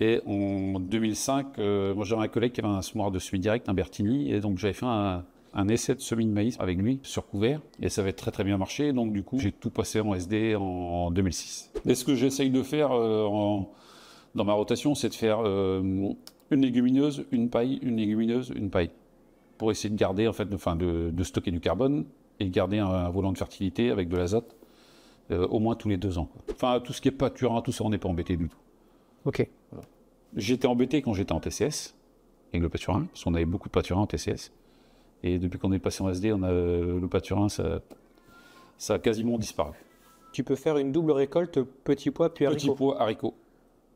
Et en 2005, euh, moi j'avais un collègue qui avait un semoir de semis direct, un Bertini, et donc j'avais fait un, essai de semis de maïs avec lui sur couvert, et ça avait très très bien marché. donc du coup, j'ai tout passé en SD en, 2006. Et ce que j'essaye de faire euh, dans ma rotation, c'est de faire euh, une légumineuse, une paille, une légumineuse, une paille, pour essayer de garder en fait, de, de, stocker du carbone et garder un, volant de fertilité avec de l'azote. au moins tous les deux ans. Enfin, tout ce qui est pâturin, tout ça, on n'est pas embêté du tout. Ok. J'étais embêté quand j'étais en TCS, avec le pâturin, parce qu'on avait beaucoup de pâturin en TCS. Et depuis qu'on est passé en SD, on a, le pâturin, ça, a quasiment disparu. Tu peux faire une double récolte petit pois puis haricots. Petit pois, haricots.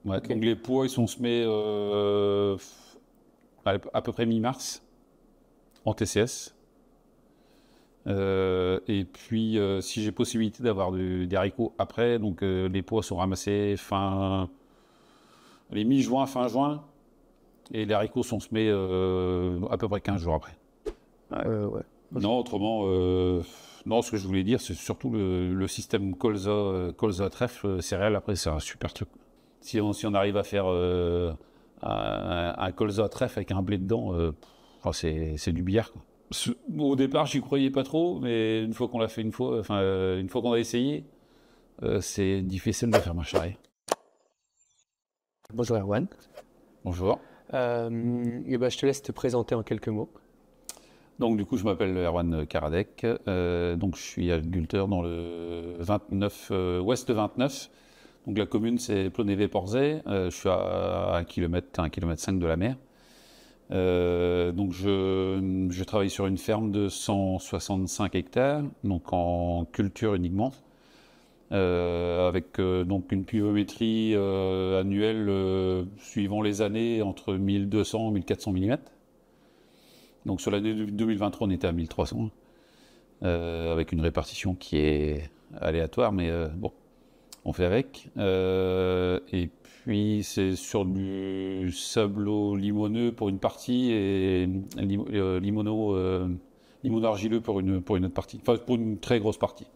Donc les pois, ils sont semés euh, à peu près mi-mars en TCS. Euh, et puis, euh, si j'ai possibilité d'avoir des haricots après, donc les pois sont ramassés fin les mi-juin, fin juin. Et les haricots sont semés euh, à peu près 15 jours après. Non, autrement, euh, non, ce que je voulais dire, c'est surtout le, système colza, euh, colza trèfle céréales. Après, c'est un super truc. Si on, si on arrive à faire un, colza trèfle avec un blé dedans, c'est du billard. Au départ, j'y croyais pas trop, mais une fois qu'on l'a fait une fois, enfin, une fois qu'on a essayé, c'est difficile de faire marcher. Bonjour Erwan. Bonjour. Euh, eh ben, je te laisse te présenter en quelques mots. Donc du coup, je m'appelle Erwan Karadec. Euh, donc je suis agriculteur dans le 29 euh, ouest 29. Donc la commune c'est Plonévé-Porzay. je suis à 1 km, 5 de la mer. donc je, je travaille sur une ferme de 165 hectares, donc en culture uniquement. Euh, avec euh, donc une pluviométrie euh, annuelle suivant les années entre 1200 et 1400 mm. Donc sur l'année 2023, on était à 1300, hein. avec une répartition qui est aléatoire, mais bon, on fait avec. et puis c'est sur du sableau limoneux pour une partie et limono, limono argileux pour une autre partie, enfin pour une très grosse partie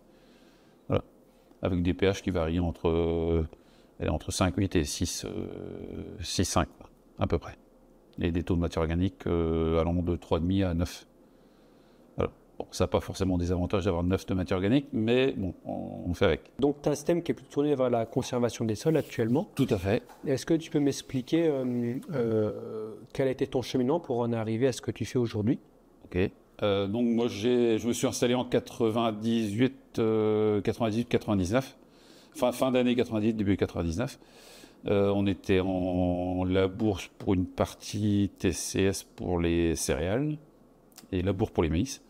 avec des pH qui varient entre, euh, entre 5,8 et 6,5, 6, euh, à peu près. Et des taux de matière organique euh, allant de 3,5 à 9. ça n'a pas forcément des avantages d'avoir 9 de matière organique, mais bon, on, fait avec. Donc, tu as un système qui est plus tourné vers la conservation des sols actuellement. Tout à fait. Est-ce que tu peux m'expliquer quel a été ton cheminement pour en arriver à ce que tu fais aujourd'hui Ok. Euh, donc moi je me suis installé en 98, 98 99, fin, fin d'année 98, début 99. Euh, on était en, en bourse pour une partie TCS pour les céréales et bourse pour les maïs.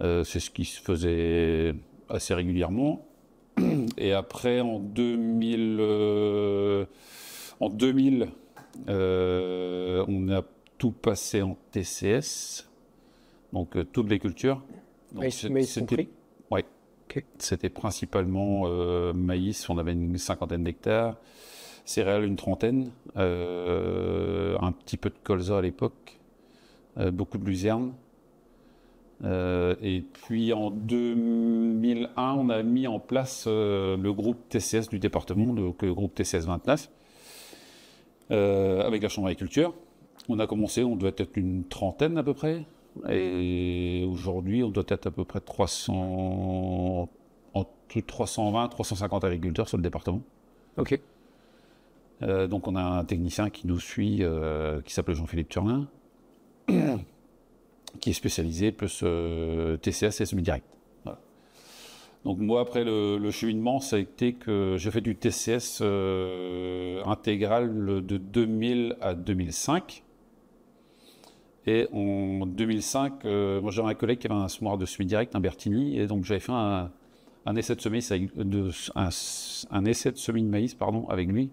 Euh, c'est ce qui se faisait assez régulièrement. Et après en en 2000 on a tout passé en TCS donc euh, toutes les cultures. mais, c'était Oui. principalement euh, maïs, on avait une cinquantaine d'hectares, céréales une trentaine, euh, un petit peu de colza à l'époque, beaucoup de luzerne. et puis en 2001, on a mis en place le groupe TCS du département, le groupe TCS 29, avec la Chambre d'agriculture. On a commencé, on devait être une trentaine à peu près, et aujourd'hui, on doit être à peu près 300, entre 320 350 agriculteurs sur le département. OK. Euh, donc on a un technicien qui nous suit, euh, qui s'appelle Jean-Philippe Turlin, qui est spécialisé plus euh, TCS et semi-direct. Donc moi, après le, le, cheminement, ça a été que j'ai fait du TCS intégral de 2000 à 2005. Et en 2005, euh, moi j'avais un collègue qui avait un semoir de semis direct, un Bertini, et donc j'avais fait un, essai de semis, de, un, essai de semis de maïs pardon, avec lui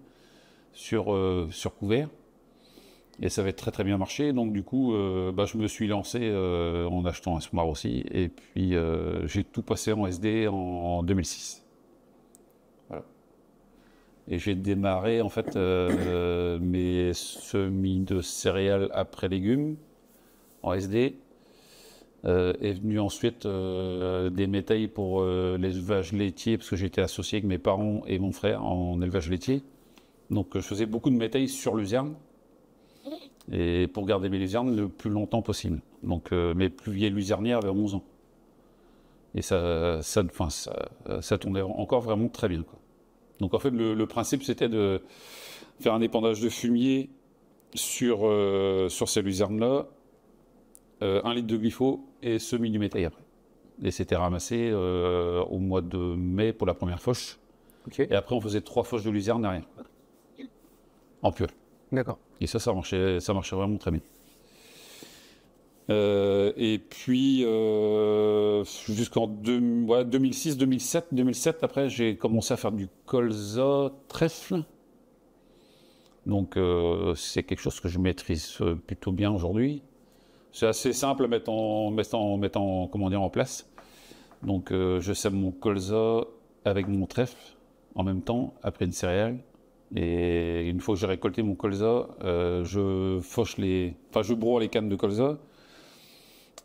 sur, euh, sur couvert. Et ça avait très très bien marché, donc du coup euh, bah, je me suis lancé en achetant un semoir aussi, et puis j'ai tout passé en SD en, 2006. Et j'ai démarré en fait mes semis de céréales après légumes en SD. Euh, est venu ensuite euh, des métailles pour euh, l'élevage laitier, parce que j'étais associé avec mes parents et mon frère en élevage laitier. Donc je faisais beaucoup de métailles sur luzerne, et pour garder mes luzernes le plus longtemps possible. Donc mes plus vieilles luzernières avaient 11 ans. Et ça, ça, enfin, ça, tournait encore vraiment très bien. Quoi. Donc en fait, le, principe, c'était de faire un épandage de fumier sur, sur ces luzernes-là, euh, un litre de glypho et semi du métal après. Et c'était ramassé euh, au mois de mai pour la première fauche. Et après, on faisait trois fauches de luzerne derrière. En pure. D'accord. Et ça, ça marchait, ça marchait vraiment très bien. Euh, et puis, jusqu'en 2006, 2007, 2007, après, j'ai commencé à faire du colza trèfle. Donc, c'est quelque chose que je maîtrise plutôt bien aujourd'hui. C'est assez simple à en, mettant, en, comment dire, en place. Donc euh, je sème mon colza avec mon trèfle en même temps après une céréale. Et une fois que j'ai récolté mon colza, euh, je fauche les, enfin je broie les cannes de colza.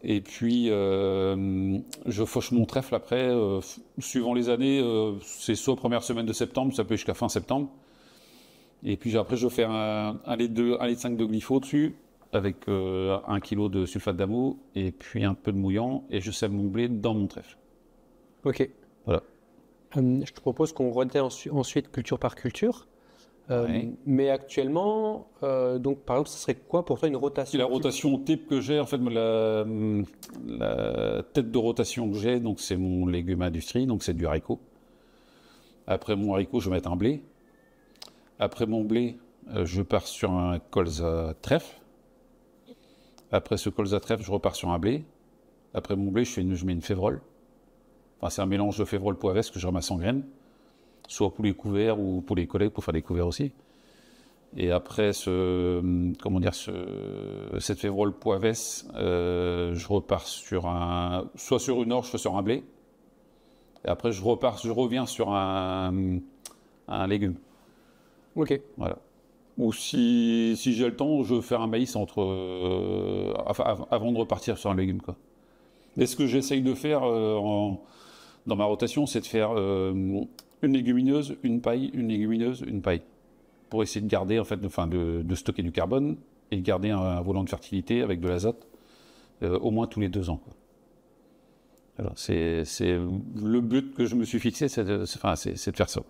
Et puis euh, je fauche mon trèfle après. suivant les années, c'est soit première semaine de septembre, ça peut jusqu'à fin septembre. Et puis après je fais un, un de, 5 de glypho dessus avec euh, un kilo de sulfate d'amo et puis un peu de mouillant et je sème mon blé dans mon trèfle. Ok. Voilà. Euh, je te propose qu'on redait ensuite culture par culture. Euh, mais actuellement, donc par exemple, ce serait quoi pour toi une rotation La rotation type que j'ai, en fait, la, tête de rotation que j'ai, donc c'est mon légume industrie, donc c'est du haricot. Après mon haricot, je vais mettre un blé. Après mon blé, je pars sur un colza trèfle. Après ce colza trèfle, je repars sur un blé. Après mon blé, je, une, mets une févrole. Enfin, c'est un mélange de févrole poivesse que je ramasse en graines, soit pour les couverts ou pour les collègues pour faire des couverts aussi. Et après ce, comment dire, ce, cette févrole poivesse, euh, je repars sur un, soit sur une orge, soit sur un blé. Et après, je repars, je reviens sur un, un légume. Ok. Voilà ou si, j'ai le temps, je fais faire un maïs entre, euh, avant de repartir sur un légume. Quoi. Et ce que j'essaye de faire euh, dans ma rotation, c'est de faire euh, une légumineuse, une paille, une légumineuse, une paille. Pour essayer de garder, en fait, de, de, stocker du carbone et de garder un, volant de fertilité avec de l'azote au moins tous les deux ans. Alors, c'est le but que je me suis fixé, c'est de, faire ça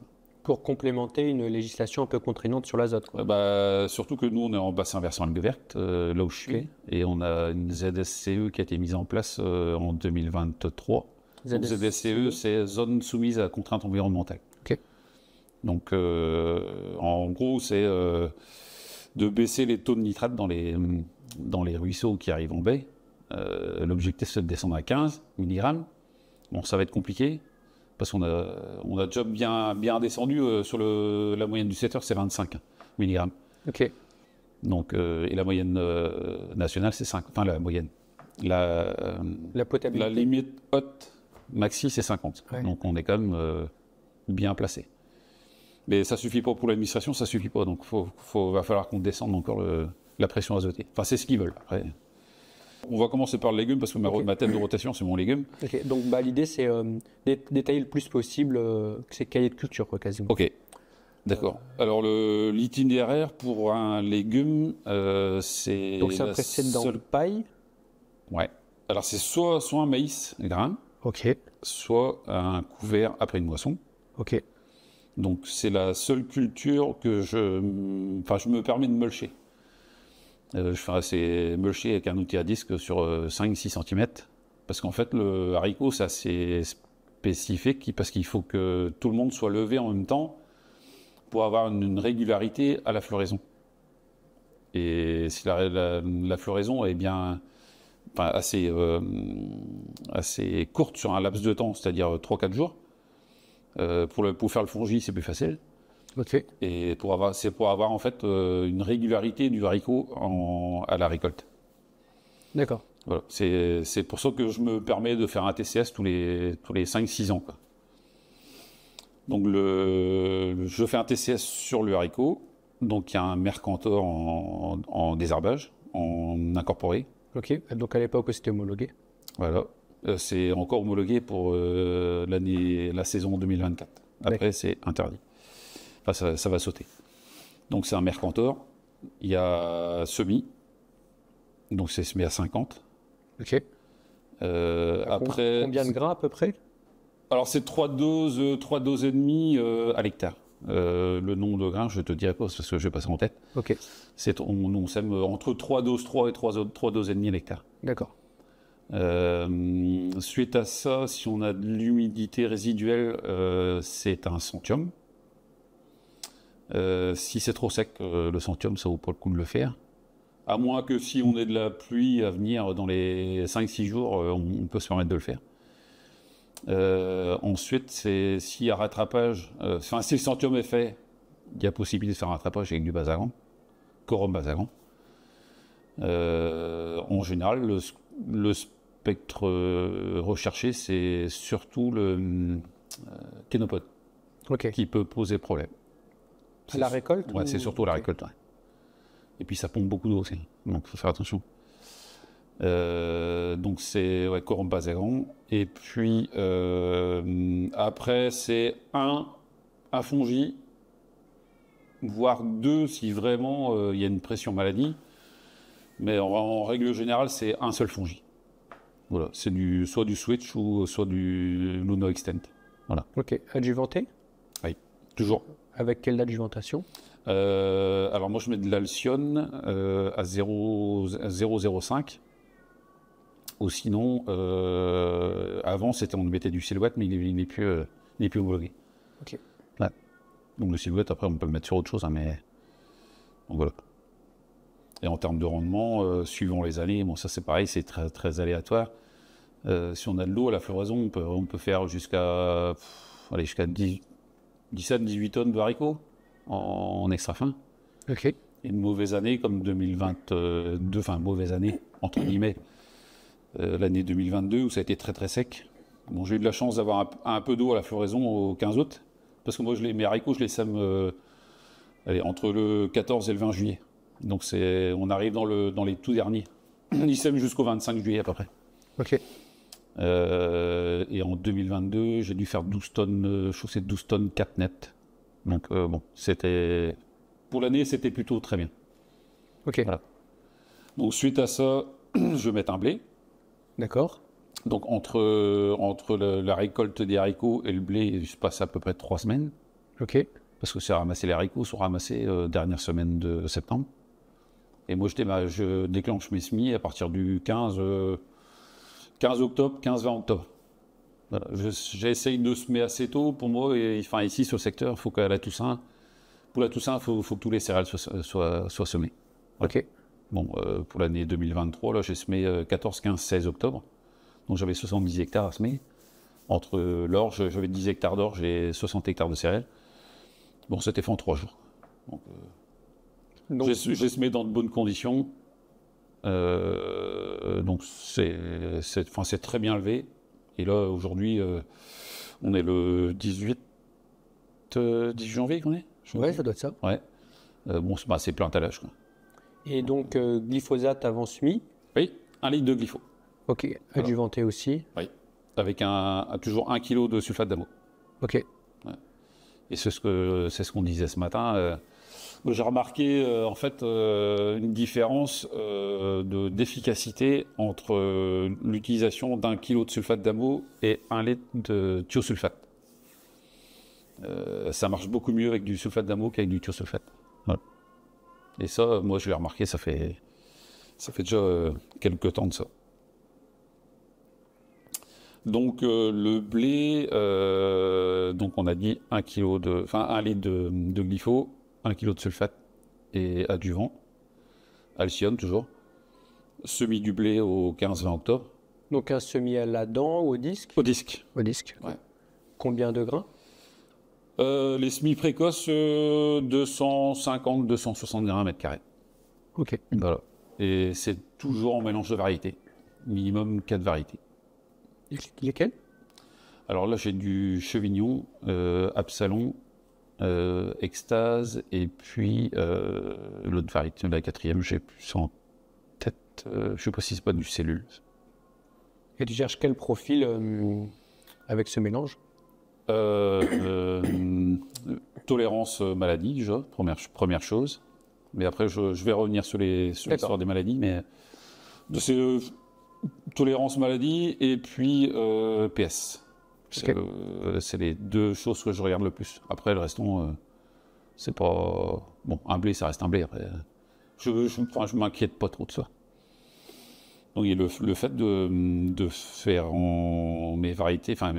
pour complémenter une législation un peu contraignante sur l'azote. Quoi. Euh, bah, surtout que nous, on est en bassin versant algue verte, euh, là où je suis, et on a une ZSCE qui a été mise en place euh, en 2023. ZSCE, e, c'est zone soumise à contraintes environnementales. Donc, en gros, c'est de baisser les taux de nitrate dans les, dans les ruisseaux qui arrivent en baie. L'objectif, c'est de descendre à 15 milligrammes. Bon, ça va être compliqué parce qu'on a, on a déjà bien, bien descendu euh, sur le, la moyenne du 7 secteur, c'est 25 mg. Ok. Donc, euh, et la moyenne euh, nationale, c'est 5. Enfin, la moyenne. La, la potabilité. La limite haute maxi, c'est 50. Donc, on est quand même bien placé. Mais ça suffit pas pour l'administration, ça suffit pas. Donc, il va falloir qu'on descende encore la pression azotée. Enfin, c'est ce qu'ils veulent. Après. On va commencer par le légume parce que ma, thème de rotation, c'est mon légume. Donc bah, l'idée, c'est euh, détailler le plus possible euh, ces cahiers de culture, quasiment. Ok. D'accord. Alors l'itinéraire pour un légume, euh, c'est. Donc c'est un précédent paille Ouais. Alors c'est soit, soit un maïs grain, ok, soit un couvert après une moisson. Ok. Donc c'est la seule culture que je, enfin, je me permets de mulcher. Euh, je fais assez mulcher avec un outil à disque sur 5-6 euh, cm. Parce qu'en fait, le haricot, c'est assez spécifique parce qu'il faut que tout le monde soit levé en même temps pour avoir une, régularité à la floraison. Et si la, floraison est bien assez, euh, assez courte sur un laps de temps, c'est-à-dire 3-4 jours, euh, pour, le, faire le fourgie c'est plus facile. Et pour avoir, c'est pour avoir en fait euh, une régularité du haricot à la récolte. D'accord. Voilà. C'est pour ça que je me permets de faire un TCS tous les, tous les 5-6 ans. Donc le, je fais un TCS sur le haricot. Donc il y a un mercantor en, en, en désherbage, en incorporé. Ok. Donc à l'époque c'était homologué. Voilà. Euh, c'est encore homologué pour euh, l'année, la saison 2024. Après c'est interdit ça, va sauter. Donc c'est un Mercantor. Il y a semi. Donc c'est semi à 50. Ok. Euh, après. Combien de grains, à peu près Alors c'est 3 doses, 3 euh, doses et demie euh, à l'hectare. le nombre de grains, je te dirai pas parce que je vais passer en tête. Ok. C'est on, sème entre 3 doses 3 et 3, 3 doses et demie à l'hectare. D'accord. suite à ça, si on a de l'humidité résiduelle, c'est un centium. Euh, si c'est trop sec, euh, le centium, ça vaut pas le coup de le faire. À moins que si on ait de la pluie à venir dans les 5-6 jours, euh, on, peut se permettre de le faire. ensuite, c'est si rattrapage, enfin si le centium est fait, il y a possibilité de faire un rattrapage avec du basagan, corum basagan. en général, le, spectre recherché, c'est surtout le kénopode qui peut poser problème. C'est la récolte ouais, c'est surtout la récolte. Et puis ça pompe beaucoup d'eau aussi, donc il faut faire attention. Euh, donc c'est ouais, Corompa Et puis euh, après, c'est un à Fongi. voire deux si vraiment euh, il y a une pression maladie. Mais en, règle générale, c'est un seul Fongi. Voilà, c'est du, soit du Switch ou soit du Luno Extent. Voilà. Ok, adjuvanté Oui, toujours avec quelle alimentation euh, Alors moi je mets de l'alcyone euh, à 0,05. Ou sinon, euh, avant c'était on mettait du silhouette, mais il n'est plus, n'est plus homologué. Ok. Donc le silhouette, après on peut le mettre sur autre chose, hein, mais voilà. Et en termes de rendement, suivant les années, bon ça c'est pareil, c'est très, très aléatoire. si on a de l'eau à la floraison, on peut, on peut faire jusqu'à allez, jusqu'à 10, 17-18 tonnes de haricots en, extra fin. Ok. Et une mauvaise année comme 2022, enfin mauvaise année entre guillemets, euh, l'année 2022 où ça a été très très sec. Bon, j'ai eu de la chance d'avoir un, peu d'eau à la floraison au 15 août, parce que moi je les, mes haricots je les sème euh, entre le 14 et le 20 juillet. Donc c'est, on arrive dans, le, dans les tout derniers. y sème jusqu'au 25 juillet à peu près. Ok. Euh, et en 2022, j'ai dû faire 12 tonnes, euh, chausser 12 tonnes 4 net. Donc euh, bon, c'était pour l'année, c'était plutôt très bien. Ok. Donc suite à ça, je mets un blé. D'accord. Donc entre, entre la récolte des haricots et le blé, il se passe à peu près 3 semaines. Ok. Parce que c'est ramasser les haricots, sont ramassés dernière semaine de septembre. Et moi, je, bah, je déclenche mes semis à partir du 15 15 octobre, 15-20 octobre. J'essaye de semer assez tôt pour moi. Et, enfin, ici, sur le secteur, il faut qu'à la Toussaint, pour la Toussaint, il faut, que tous les céréales soient, semées. OK. Bon, euh, pour l'année 2023, là, j'ai semé 14, 15, 16 octobre. Donc, j'avais 70 hectares à semer. Entre euh, l'orge, j'avais 10 hectares d'orge et 60 hectares de céréales. Bon, c'était fait en 3 jours. Donc, euh, j'ai semé dans de bonnes conditions. Euh, donc c'est enfin, très bien levé. Et là, aujourd'hui, euh, on est le 18, euh, janvier qu'on est Oui, ça doit être ça. Ouais. bon, bah, c'est plein talage. Et donc, glyphosate avant SMI Oui, un litre de glypho. Ok, du venté aussi Oui, avec un, toujours un kilo de sulfate d'amo. Ok. Et c'est ce qu'on ce qu'on disait ce matin j'ai remarqué euh, en fait euh, une différence euh, d'efficacité entre l'utilisation d'un kilo de sulfate d'amo et un litre de thiosulfate. ça marche beaucoup mieux avec du sulfate d'amo qu'avec du thiosulfate. Et ça, moi, je l'ai remarqué, ça fait, ça fait déjà quelques temps de ça. Donc le blé, donc on a dit 1 de, enfin un litre de, de, kilo de sulfate et à du vent, Alcyone toujours, semi du blé au 15-20 octobre. Donc un semi à la dent ou au disque Au disque. Au disque. Combien de grains euh, Les semis précoces, 250-260 euh, grains à mètre carré. Ok. Voilà. Et c'est toujours en mélange de variétés. Minimum 4 variétés. Lesquelles Alors là, j'ai du Chevignon, euh, Absalon, euh, Extase, et puis euh, l'autre variété, la quatrième, j'ai plus en tête, euh, je ne précise pas, du cellule. Et tu cherches quel profil avec ce mélange Tolérance maladie, déjà, première, première chose. Mais après, je, vais revenir sur l'histoire des maladies, mais de tolérance maladie et puis PS. C'est les deux choses que je regarde le plus. Après, le restant, euh, c'est pas. Bon, un blé, ça reste un blé. Après. Euh, je, je, m'inquiète pas trop de ça. Donc, il le, fait de, faire en, mes variétés, enfin,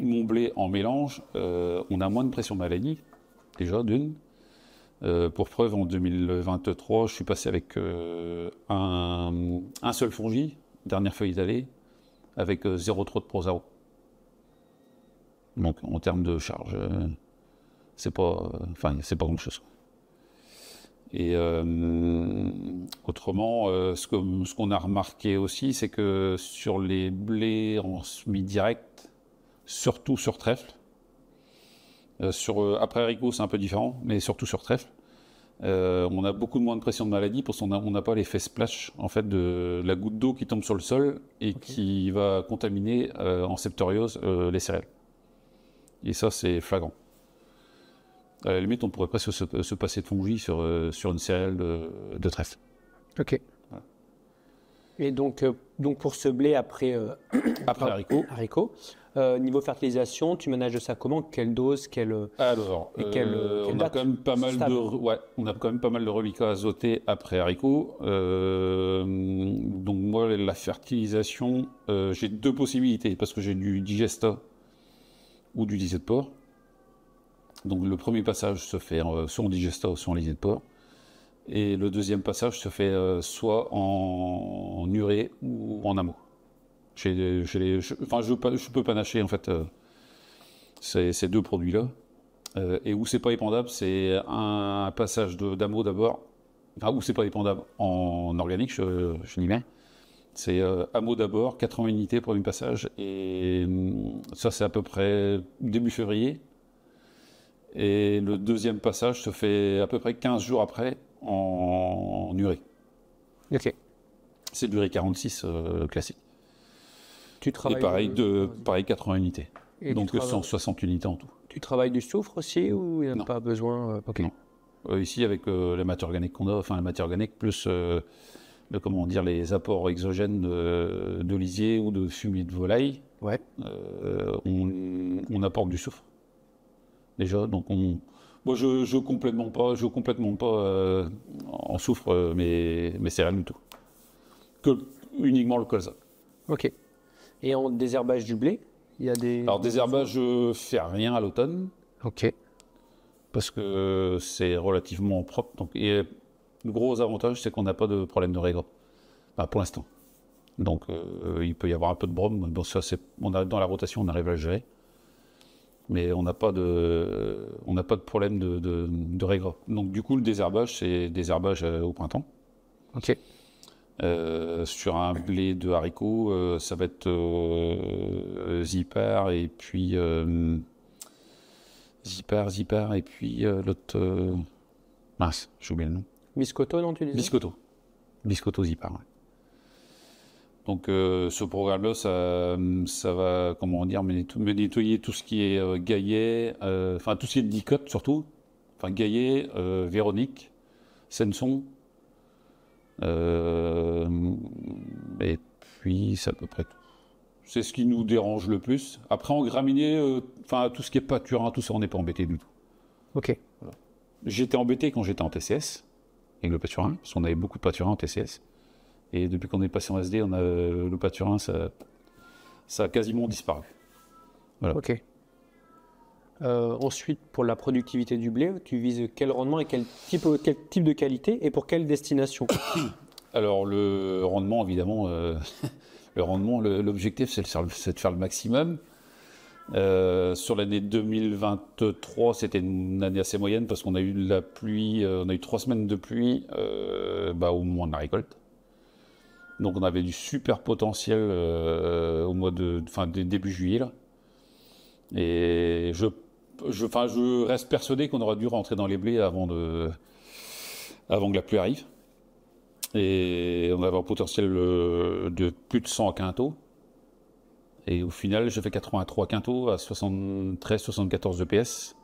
mon blé en mélange, euh, on a moins de pression maladie, déjà d'une. pour preuve, en 2023, je suis passé avec un, seul fongi, dernière feuille d'allée, avec zéro trop de prozao. Donc en termes de charge, euh, c'est pas, euh, enfin c'est pas grand chose. Et euh, autrement, ce qu'on a remarqué aussi, c'est que sur les blés en semi-direct, surtout sur trèfle, sur, après haricot c'est un peu différent, mais surtout sur trèfle, on a beaucoup moins de pression de maladie parce qu'on n'a pas l'effet splash en fait, de, la goutte d'eau qui tombe sur le sol et qui va contaminer en septoriose les céréales. Et ça, c'est flagrant. À la limite, on pourrait presque se, passer de fongi sur, euh, sur une céréale de, trèfle. Ok. Et donc, euh, donc, pour ce blé après, euh, après haricot haricot, niveau fertilisation, tu manages ça comment Quelle dose quelle, Alors, on, a quand même pas mal de, ouais, on a quand même pas mal de reliquats azotés après haricot donc, moi, la fertilisation, j'ai deux possibilités parce que j'ai du digesta ou du lisier de porc. Donc le premier passage se fait euh, soit en digesta ou soit en lisier de porc. Et le deuxième passage se fait euh, soit en, en, urée ou en amo. je, enfin, je, je, peux panacher en fait euh, ces, deux produits-là. et où c'est pas épandable, c'est un passage d'amo d'abord. Enfin, où c'est pas épandable en organique, je, je mets c'est euh, hameau d'abord, 80 unités, premier passage. Et hum, ça, c'est à peu près début février. Et le deuxième passage se fait à peu près 15 jours après en, urée. Ok. C'est l'urée 46 euh, classique. Tu travailles. Et pareil, de, pareil 80 unités. Donc 160 unités en tout. Tu travailles du soufre aussi ou il n'y a pas besoin euh, Non. Euh, ici, avec la matière organique qu'on a, enfin la matière organique plus euh, comment dire les apports exogènes de lisier ou de fumier de volaille, euh, on, apporte du soufre. Déjà, donc on. Moi, je, ne complètement pas, je complètement pas euh, en soufre, mais c'est rien du tout. Que uniquement le colza. Ok. Et en désherbage du blé, il y a des. Alors désherbage, je fais rien à l'automne. Ok. Parce que c'est relativement propre. Donc, et le gros avantage, c'est qu'on n'a pas de problème de régras. Bah, pour l'instant. Donc, euh, euh, il peut y avoir un peu de brome. Bon, ça, on a, dans la rotation, on arrive à le gérer. Mais on n'a pas, de, euh, on pas de problème de, de, Donc, du coup, le désherbage, c'est désherbage au printemps. OK. sur un blé de haricots, ça va être euh, et puis Zippard, zippard et puis l'autre. Mince, j'ai oublié le nom. Biscotto, non, tu disais Biscotto. Biscotto Zipar, ouais. Donc euh, ce programme-là, ça, va, comment dire, me, nettoyer tout ce qui est euh, Gaillet, euh, enfin tout ce qui est Dicotte surtout, enfin Gaillet, Véronique, Senson, et puis c'est à peu près tout. C'est ce qui nous dérange le plus. Après en graminier, enfin tout ce qui est pâturin, hein, tout ça, on n'est pas embêté du tout. Ok. J'étais embêté quand j'étais en TCS avec le pâturin, parce qu'on avait beaucoup de pâturin en TCS. Et depuis qu'on est passé en SD, on euh, le pâturin, ça, ça a quasiment disparu. Voilà. Ok. Euh, ensuite, pour la productivité du blé, tu vises quel rendement et quel type, quel type de qualité et pour quelle destination Alors, le rendement, évidemment, euh, le rendement, l'objectif, c'est de faire le maximum. Euh, sur l'année 2023, c'était une année assez moyenne parce qu'on a eu de la pluie, euh, on a eu trois semaines de pluie euh, bah, au moment de la récolte. Donc on avait du super potentiel euh, au mois de, fin, début juillet. Et je, je, je reste persuadé qu'on aurait dû rentrer dans les blés avant, de, avant que la pluie arrive. Et on avait un potentiel de plus de 100 quintaux. Et au final, je fais 83 quintaux à 73-74 EPS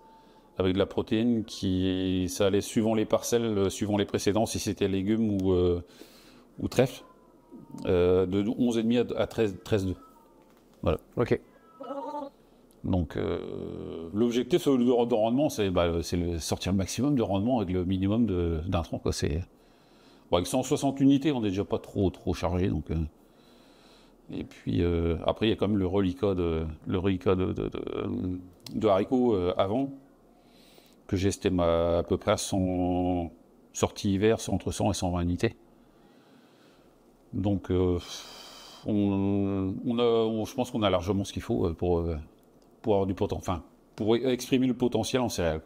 avec de la protéine qui ça allait suivant les parcelles, euh, suivant les précédents, si c'était légumes ou, euh, ou trèfle, euh, de 11,5 à 13,2 Voilà. Ok. Donc l'objectif de, rendement, c'est bah, sortir le maximum de rendement avec le minimum d'intrants. avec 160 unités, on n'est déjà pas trop trop chargé, donc et puis euh, après, il y a quand même le reliquat de, le de, haricots euh, avant, que j'estime à, peu près à 100, sortie hiver, entre 100 et 120 unités. Donc, euh, on, a, je pense qu'on a largement ce qu'il faut pour, pour avoir du potentiel, enfin, pour exprimer le potentiel en céréales.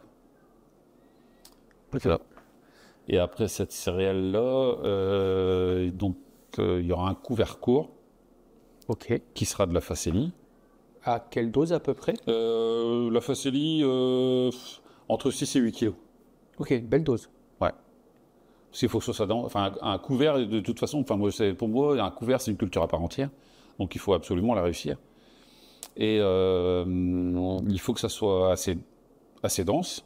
Et après cette céréale-là, donc, il y aura un couvert court qui sera de la facélie. À quelle dose à peu près euh, la facélie, euh, entre 6 et 8 kilos. Ok, belle dose. Ouais. qu'il faut que ce soit dans. Enfin, un, couvert, de toute façon, enfin, pour moi, un couvert, c'est une culture à part entière. Donc, il faut absolument la réussir. Et euh, il faut que ça soit assez, assez dense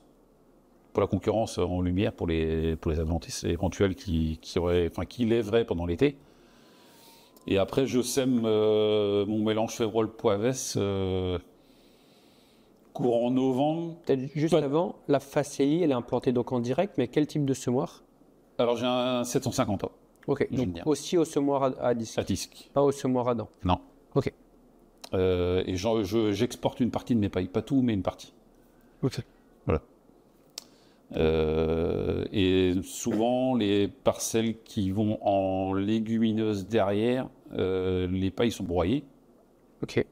pour la concurrence en lumière, pour les, pour les adventistes éventuels qui, qui, qui lèveraient pendant l'été. Et après, je sème euh, mon mélange févrole poivesse euh, courant novembre. Juste avant, la facélie, elle est implantée donc en direct, mais quel type de semoir Alors j'ai un 750 ans. Ok, donc aussi au semoir à, disque. Pas au semoir à dents. Non. Ok. Euh, et j'exporte une partie de mes pailles, pas tout, mais une partie. Ok. Voilà. et souvent, les parcelles qui vont en légumineuse derrière euh, les pailles sont broyées. Ok.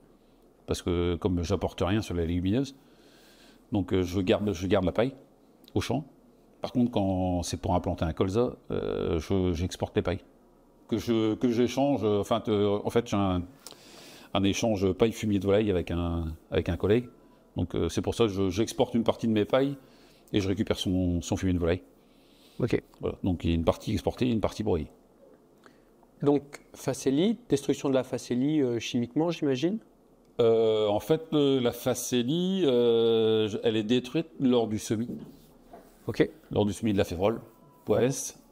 Parce que comme j'apporte rien sur la légumineuse, donc euh, je, garde, je garde la paille au champ. Par contre, quand c'est pour implanter un colza, euh, j'exporte les pailles. Que je que j'échange, enfin, en fait, j'ai un, échange paille fumier de volaille avec un, avec un collègue. Donc c'est pour ça que j'exporte une partie de mes pailles et je récupère son, son fumier de volaille. Ok. Donc il y a une partie exportée et une partie broyée. Donc, facélie, destruction de la facélie euh, chimiquement, j'imagine euh, En fait, euh, la facélie, elle est détruite lors du semis. Ok. Lors du semis de la févrole, ouais.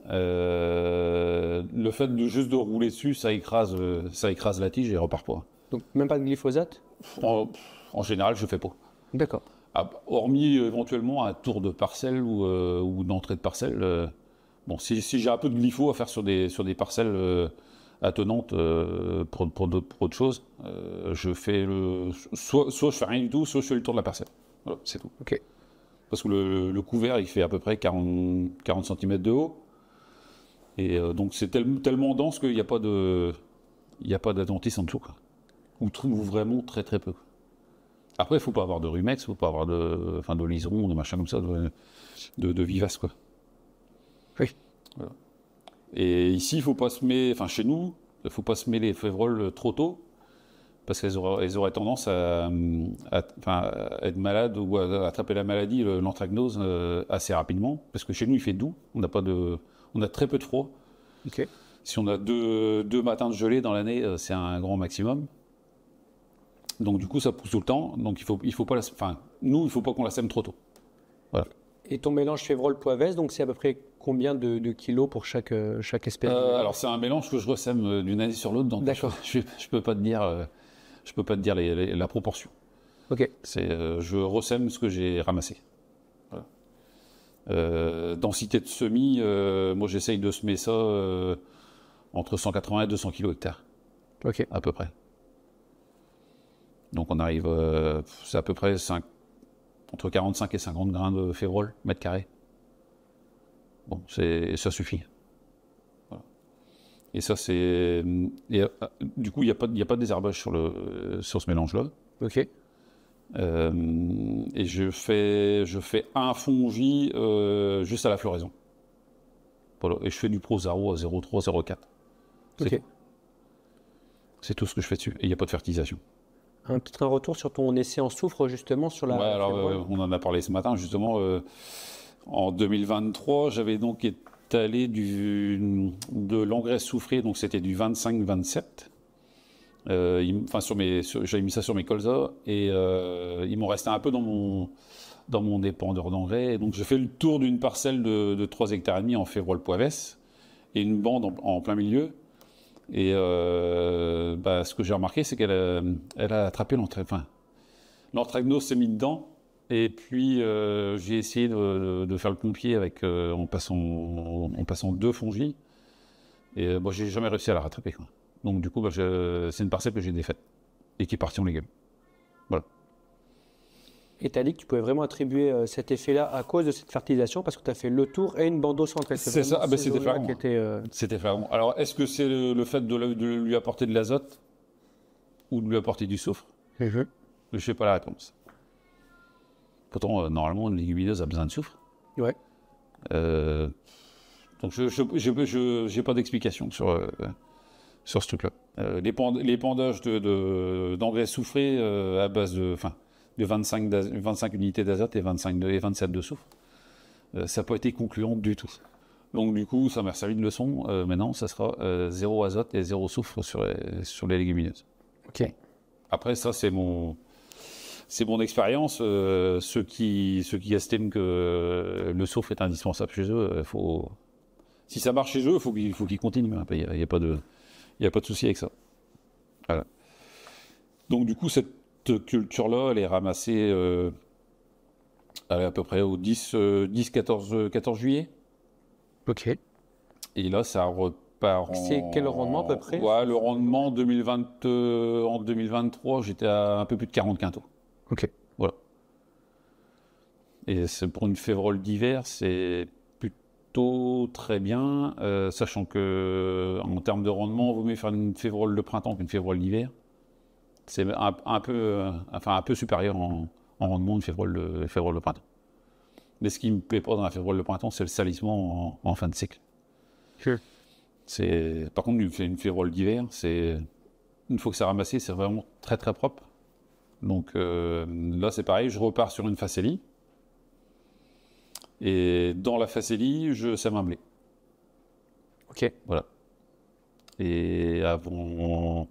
le fait de juste de rouler dessus, ça écrase, ça écrase la tige et repart pas. Donc, même pas de glyphosate en, général, je fais pas. D'accord. Ah, hormis éventuellement un tour de parcelle ou d'entrée de parcelle Bon, si, j'ai un peu de glyphos à faire sur des, sur des parcelles euh, attenantes euh, pour, pour chose, choses, euh, je fais le. Soit, soit, je fais rien du tout, soit je fais le tour de la parcelle. Voilà, c'est tout. Ok. Parce que le, couvert, il fait à peu près 40, 40 cm de haut. Et donc, c'est tellement dense qu'il n'y a pas de. Il a pas en dessous, quoi. On trouve vraiment très très peu. Après, il ne faut pas avoir de rumex, il ne faut pas avoir de, enfin, de liseron, de machin comme ça, de, de, de vivace, quoi. Et ici, il faut pas se mêler, enfin chez nous, il faut pas se mêler les févroles trop tôt, parce qu'elles auraient, tendance à, être malades ou à, attraper la maladie, l'anthragnose, euh, assez rapidement, parce que chez nous, il fait doux, on a, pas de, on a très peu de froid. Si on a deux, matins de gelée dans l'année, euh, c'est un grand maximum. Donc du coup, ça pousse tout le temps, donc il faut, il faut pas nous, il faut pas qu'on la sème trop tôt. Voilà. Et ton mélange févrole-poivès, donc c'est à peu près combien de, kilos pour chaque, euh, chaque espèce euh, Alors c'est un mélange que je ressème euh, d'une année sur l'autre, D'accord. je ne peux pas te dire, je peux pas te dire la proportion. Ok. C'est, je ressème ce que j'ai ramassé. densité de semis, moi j'essaye de semer ça entre 180 et 200 kilos hectares. Ok. À peu près. Donc on arrive, c'est à peu près 5 entre 45 et 50 grains de févrole, mètre carré. Bon, ça suffit. Et ça, c'est. Euh, du coup, il n'y a, pas, a pas de désherbage sur, le, sur ce mélange-là. Ok. Euh, et je fais, je fais un fond J euh, juste à la floraison. Et je fais du Pro 0 à 0,3, 0,4. C'est tout ce que je fais dessus. Et il n'y a pas de fertilisation un petit retour sur ton essai en soufre, justement, sur la. Ouais, alors, euh, on en a parlé ce matin, justement. Euh, en 2023, j'avais donc étalé du, de l'engrais soufré, donc c'était du 25-27. Euh, enfin, sur mes, j'avais mis ça sur mes colzas et ils m'ont resté un peu dans mon, dans mon dépendeur d'engrais. Donc, j'ai fait le tour d'une parcelle de, de hectares et demi en févrole poivesse et une bande en plein milieu. Et euh, bah, ce que j'ai remarqué, c'est qu'elle a, euh, elle a attrapé l'entrée. Enfin, s'est mis dedans. Et puis, euh, j'ai essayé de, faire le pompier avec, en, passant, deux fongies. Et bon, j'ai jamais réussi à la rattraper. Donc, du coup, bah, c'est une parcelle que j'ai défaite et qui est partie en légumes. Et tu dit que tu pouvais vraiment attribuer euh, cet effet-là à cause de cette fertilisation parce que tu as fait le tour et une bande au centre. C'est ça, ah, bah, c'était flagrant. Euh, c'était flagrant. Alors, est-ce que c'est le, fait de, lui apporter de l'azote ou de lui apporter du soufre Je ne sais pas la réponse. Pourtant, euh, normalement, une légumineuse a besoin de soufre. Ouais. donc, je n'ai pas d'explication sur, sur ce truc-là. l'épandage d'engrais de, de, soufrés à base de de 25, 25 unités d'azote et, 25 et 27 de soufre. Euh, ça n'a pas été concluant du tout. Donc du coup, ça m'a servi de leçon. Euh, maintenant, ça sera euh, zéro azote et zéro soufre sur les, sur les légumineuses. Ok. Après, ça, c'est mon, c'est mon expérience. ceux, qui, ceux qui estiment que le soufre est indispensable chez eux, faut... si ça marche chez eux, faut il faut qu'ils continuent. Il n'y a, pas de, il a pas de souci avec ça. Voilà. Donc du coup, cette cette culture-là, elle est ramassée euh, à peu près au 10, 10 14, 14 juillet. Ok. Et là, ça repart C'est quel rendement à peu près ouais, le rendement 2020, euh, en 2023, j'étais à un peu plus de 40 quintaux. Ok. Voilà. Et pour une févrole d'hiver, c'est plutôt très bien, euh, sachant que en termes de rendement, vous vaut mieux faire une févrole de printemps qu'une févrole d'hiver c'est un, peu, euh, enfin un peu supérieur en, rendement de févrole le, févrole le printemps. Mais ce qui me plaît pas dans la févrole le printemps, c'est le salissement en, fin de cycle. C'est, par contre, une, une févrole d'hiver, c'est une fois que c'est ramassé, c'est vraiment très très propre. Donc euh, là, c'est pareil, je repars sur une facélie. Et dans la facélie, je sème un blé. Ok. Voilà. Et avant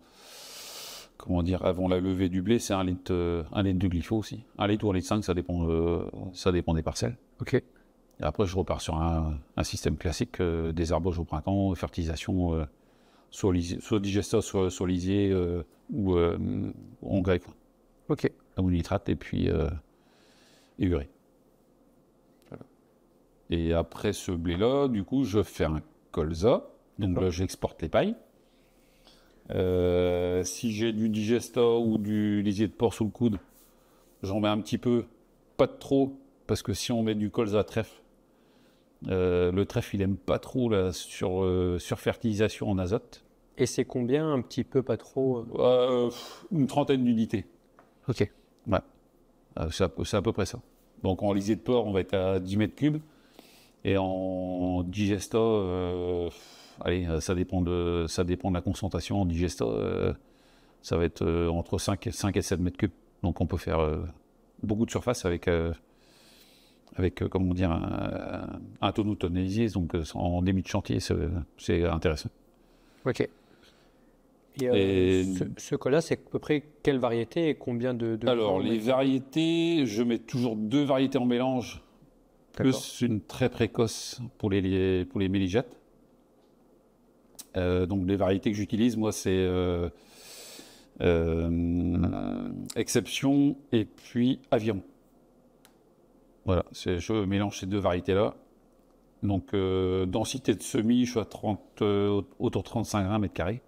comment dire, avant la levée du blé, c'est un litre, euh, un litre de glypho aussi. Un litre ou un litre 5, ça dépend, euh, ça dépend des parcelles. Ok. Et après, je repars sur un, système classique, euh, des désherbage au printemps, fertilisation, soit, lisier, soit soit, lisier, ou en grec. Ok. Ou nitrate, et puis et urée. Et après ce blé-là, du coup, je fais un colza. Donc j'exporte les pailles. Euh, si j'ai du Digesta ou du lisier de porc sous le coude, j'en mets un petit peu, pas trop, parce que si on met du colza trèfle, euh, le trèfle il aime pas trop la sur, sur euh, surfertilisation en azote. Et c'est combien un petit peu, pas trop Une trentaine d'unités. Ok. Ouais. c'est à, peu près ça. Donc en lisier de porc, on va être à 10 mètres cubes. Et en digesto, allez, euh, ça dépend de, ça dépend de la concentration en digestant euh, ça va être euh, entre 5 et, 5 et 7 mètres cubes. Donc on peut faire beaucoup de surface avec, avec comment dire, un, un tonneau tonnelisé. Donc en demi de chantier, c'est intéressant. Ok. Et, ce, ce cas-là, c'est à peu près quelle variété et combien de, Alors, les variétés, je mets toujours deux variétés en mélange, plus une très précoce pour les, pour les méligettes. Euh, donc les variétés que j'utilise, moi, c'est euh, euh, Exception et puis avion. Voilà, je mélange ces deux variétés-là. Donc densité de semis, je suis à 30, autour de 35 grammes mètre carré.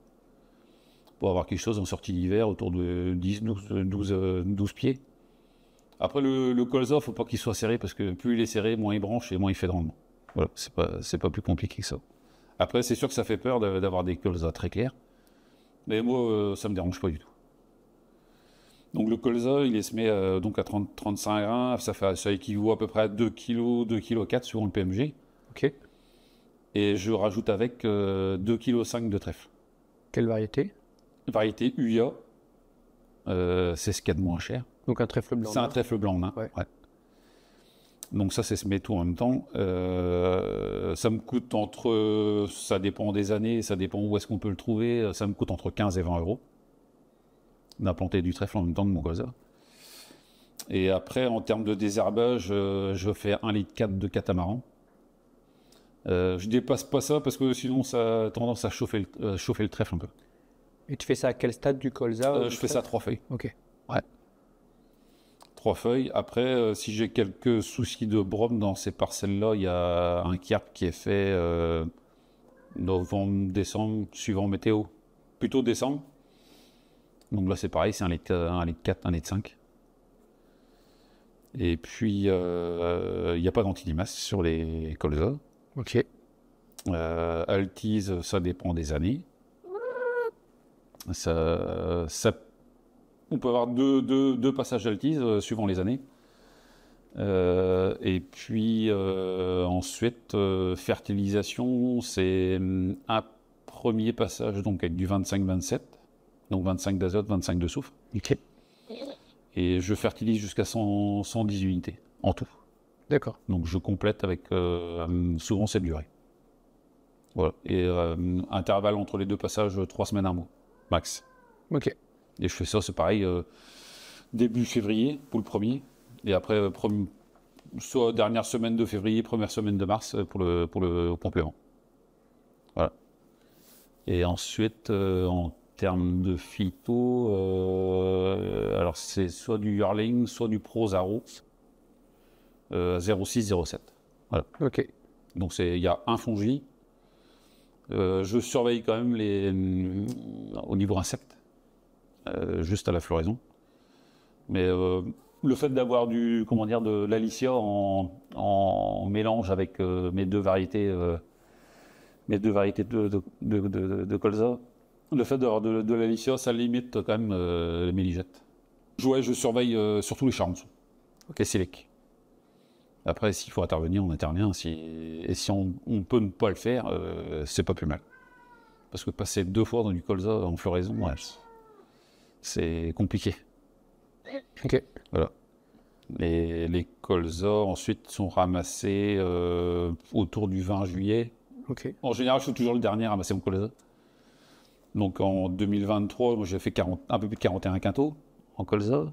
Pour avoir quelque chose en sortie d'hiver autour de 10, 12, 12, pieds. Après le, il ne faut pas qu'il soit serré parce que plus il est serré, moins il branche et moins il fait de rendement. Voilà, c'est pas, pas plus compliqué que ça. Après, c'est sûr que ça fait peur d'avoir des colzas très clairs. Mais moi, euh, ça me dérange pas du tout. Donc le colza, il est semé euh, donc à 30, 35 grains, ça, fait, ça équivaut à peu près à 2 kg, 2 kg 4 selon le PMG. Ok. Et je rajoute avec 2,5 2 kg 5 de trèfle. Quelle variété Variété UIA. Euh, c'est ce qu'il y a de moins cher. Donc un trèfle blanc. C'est un trèfle blanc, hein. Ouais. Donc ça, c'est se met tout en même temps. Euh, ça me coûte entre, ça dépend des années, ça dépend où est-ce qu'on peut le trouver, ça me coûte entre 15 et 20 euros d'implanter du trèfle en même temps que mon colza. Et après, en termes de désherbage, euh, je fais 1,4 litre de catamaran. Euh, je dépasse pas ça parce que sinon ça a tendance à chauffer le, chauffer le trèfle un peu. Et tu fais ça à quel stade du colza Je fais ça à trois feuilles. Ok. Ouais feuilles. Après, euh, si j'ai quelques soucis de brome dans ces parcelles-là, il y a un cap qui est fait euh, novembre, décembre, suivant météo. Plutôt décembre. Donc là, c'est pareil, c'est un litre, un litre 4, un litre 5. Et puis, euh, il n'y a pas d'antilimace sur les colza. Ok. Altise, ça dépend des années. Ça, ça on peut avoir deux, passages d'altise euh, suivant les années. Euh, et puis euh, ensuite, fertilisation, c'est mm, un premier passage donc avec du 25-27, donc 25 d'azote, 25 de soufre. Et je fertilise jusqu'à 110 unités en tout. D'accord. Donc je complète avec mm, souvent cette durée. Voilà. Et mm, intervalle entre les deux passages, trois semaines, un mois, max. Ok. Et je fais ça, c'est pareil, euh, début février pour le premier. Et après, euh, soit dernière semaine de février, première semaine de mars euh, pour le, pour le complément. Voilà. Et ensuite, en termes de phyto, alors c'est soit du Yearling, soit du prosaro. euh, 06-07. Voilà. Ok. Donc c'est il y a un fongi. je surveille quand même les, au niveau insecte. Euh, juste à la floraison. Mais euh, le fait d'avoir du, comment dire, de l'alicia en, en, mélange avec euh, mes deux variétés, mes deux variétés de, de, colza, le fait d'avoir de, l'alicia, ça limite quand même les méligettes Ouais, je surveille surtout les charmes. Ok, silic. Après, s'il faut intervenir, on intervient. et si on, on peut ne pas le faire, c'est pas plus mal. Parce que passer deux fois dans du colza en floraison, ouais c'est compliqué. Ok. Voilà. Les, les ensuite sont ramassés euh, autour du 20 juillet. Ok. En général, je suis toujours le dernier à ramasser mon colza. Donc en 2023, j'ai fait 40, un peu plus de 41 quintaux en colza.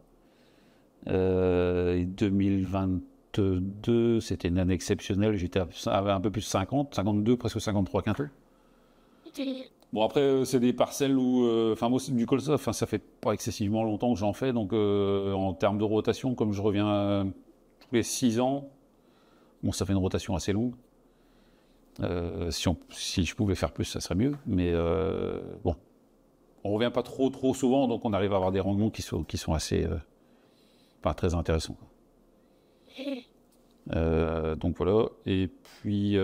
Euh, et 2022, c'était une année exceptionnelle. J'étais à un peu plus de 50, 52, presque 53 quintaux. Bon, après, euh, c'est des parcelles où. Euh, enfin, moi, c'est du colza, ça fait pas excessivement longtemps que j'en fais. Donc, euh, en termes de rotation, comme je reviens tous les 6 ans, bon, ça fait une rotation assez longue. si, si, je pouvais faire plus, ça serait mieux. Mais bon, on revient pas trop trop souvent, donc on arrive à avoir des rendements qui sont, qui sont assez pas très intéressants. donc voilà. Et puis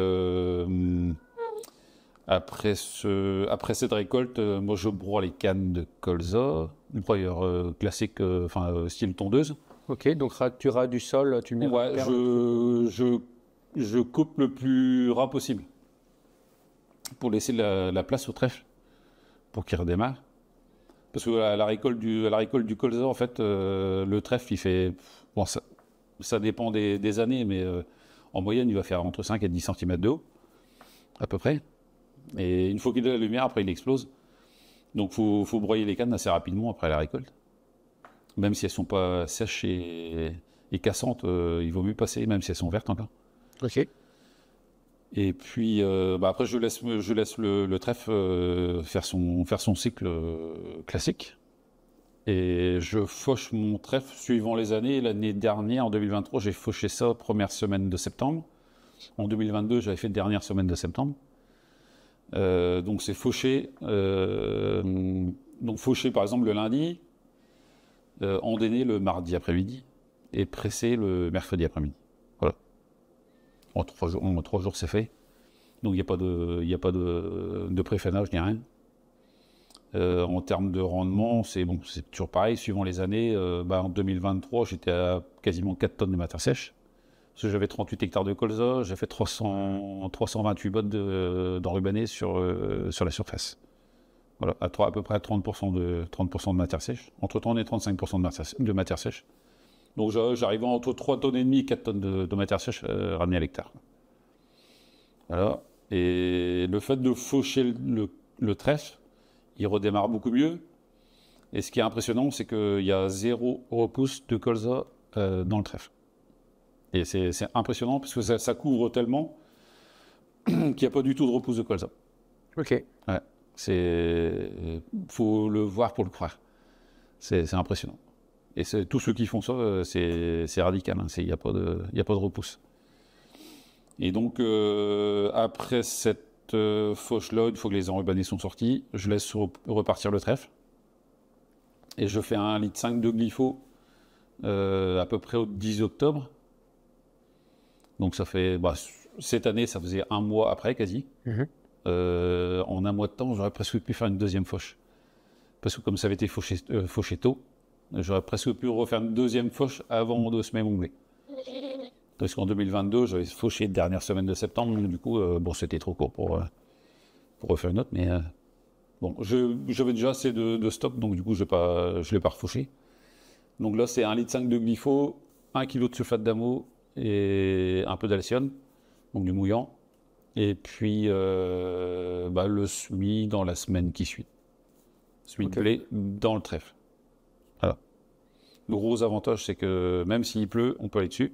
après, ce, après cette récolte, euh, moi je broie les cannes de colza, une broyeur euh, classique, euh, enfin style tondeuse. Ok, donc tu ras du sol, tu mets Ouais, je, coupe le plus ras possible pour laisser la, place au trèfle, pour qu'il redémarre. Parce que à la récolte du, la récolte du colza, en fait, le trèfle, il fait. Bon, ça, dépend des, années, mais en moyenne, il va faire entre 5 et 10 cm de haut, à peu près. Et une fois qu'il a la lumière, après il explose. Donc faut, faut broyer les cannes assez rapidement après la récolte. Même si elles ne sont pas sèches et, cassantes, euh, il vaut mieux passer, même si elles sont vertes encore. Ok. Et puis euh, bah, après je laisse, je le, trèfle euh, faire, son, faire son cycle classique. Et je fauche mon trèfle suivant les années. L'année dernière, en 2023, j'ai fauché ça première semaine de septembre. En 2022, j'avais fait dernière semaine de septembre. Euh, donc c'est fauché. Euh, donc fauché par exemple le lundi, euh, endéné le mardi après-midi et pressé le mercredi après-midi. Voilà. En trois jours, c'est fait. Donc il n'y a pas de, il a ni rien. en termes de rendement, c'est bon, c'est toujours pareil. Suivant les années, bah, en 2023, j'étais à quasiment 4 tonnes de matière sèche j'avais 38 hectares de colza, j'ai fait 328 bottes d'enrubanés sur, euh, sur la surface. Voilà, à, peu près à 30%, de, 30 de matière sèche. Entre 30 et 35% de matière, sèche. Donc j'arrive entre 3 tonnes et demi 4 tonnes de, matière sèche euh, ramenées à l'hectare. Voilà. Et le fait de faucher le, trèfle, il redémarre beaucoup mieux. Et ce qui est impressionnant, c'est qu'il y a zéro repousse de colza euh, dans le trèfle. Et c'est impressionnant parce que ça, couvre tellement qu'il n'y a pas du tout de repousse de colza. Ok. Ouais. C'est faut le voir pour le croire. C'est impressionnant. Et tous ceux qui font ça, euh, c'est radical. Hein. Il n'y a, pas de, a pas de repousse. Et donc, euh, après cette euh, fauche-là, une fois que les enrubanés sont sortis, je laisse repartir le trèfle. Et je fais un litre 5 de glypho à peu près au 10 octobre. Donc ça fait, bah, cette année, ça faisait un mois après quasi. Mhm. Euh, en un mois de temps, j'aurais presque pu faire une deuxième fauche. Parce que comme ça avait été fauché, euh, tôt, j'aurais presque pu refaire une deuxième fauche avant de semaines ou Parce qu'en 2022, j'avais fauché la dernière semaine de septembre, du coup, euh, bon, c'était trop court pour, pour refaire une autre, mais bon, j'avais déjà assez de, de, stop, donc du coup, je ne l'ai pas refauché. Donc là, c'est 1,5 litre de glypho, 1 kg de sulfate d'amour et un peu d'alcyone, donc du mouillant, et puis euh, bah, le semis dans la semaine qui suit. le okay. dans le trèfle. Le gros avantage, c'est que même s'il pleut, on peut aller dessus.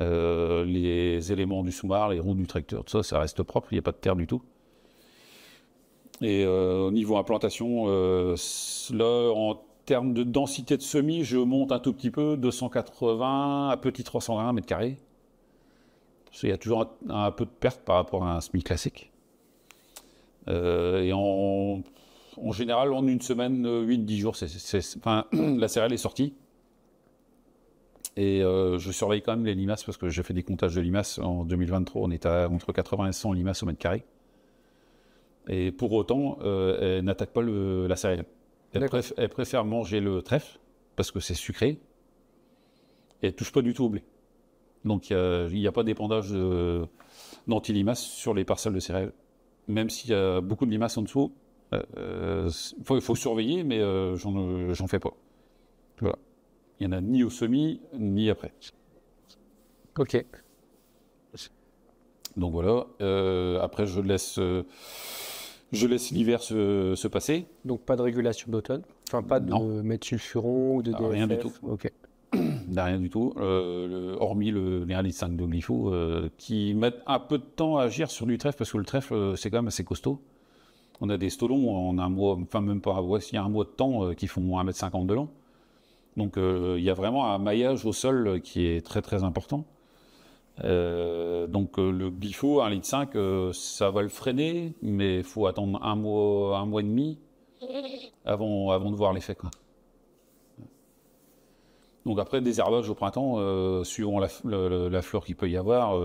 Euh, les éléments du soumar, les roues du tracteur, tout ça, ça reste propre, il n'y a pas de terre du tout. Et euh, au niveau implantation, là, en en termes de densité de semis, je monte un tout petit peu, 280, à petit 320 mètres carrés. Parce qu'il y a toujours un, peu de perte par rapport à un semi classique. Euh, et en, général, en une semaine, 8-10 jours, la céréale est sortie. Et euh, je surveille quand même les limaces parce que j'ai fait des comptages de limaces. En 2023, on est à entre 80 et 100 limaces au mètre carré. Et pour autant, euh, elle n'attaque pas la céréale. Elle, préfère manger le trèfle parce que c'est sucré. Et elle touche pas du tout au blé. Donc il n'y a, pas d'épandage d'anti-limaces sur les parcelles de céréales. Même s'il y a beaucoup de limaces en dessous, il euh, euh, faut, surveiller, mais euh, euh, j'en fais pas. Voilà. Il n'y en a ni au semis, ni après. Ok. Donc voilà. après, je laisse je laisse l'hiver se, passer. Donc pas de régulation d'automne Enfin, pas de mettre sulfuron ou de ah, Rien du tout. Ok. rien du tout, hormis le, les de glyphos euh, qui mettent un peu de temps à agir sur du trèfle, parce que le trèfle, euh, c'est quand même assez costaud. On a des stolons en un mois, enfin même pas, il y a un mois de temps euh, qui font 1m50 de long. Donc il y a vraiment un maillage au sol qui est très très important. Euh, donc euh, le bifo, 1,5 litre, 5, euh, ça va le freiner, mais il faut attendre un mois, un mois et demi avant, avant de voir l'effet. Donc après, des herbages au printemps, euh, suivant la, flore fleur qu'il peut y avoir,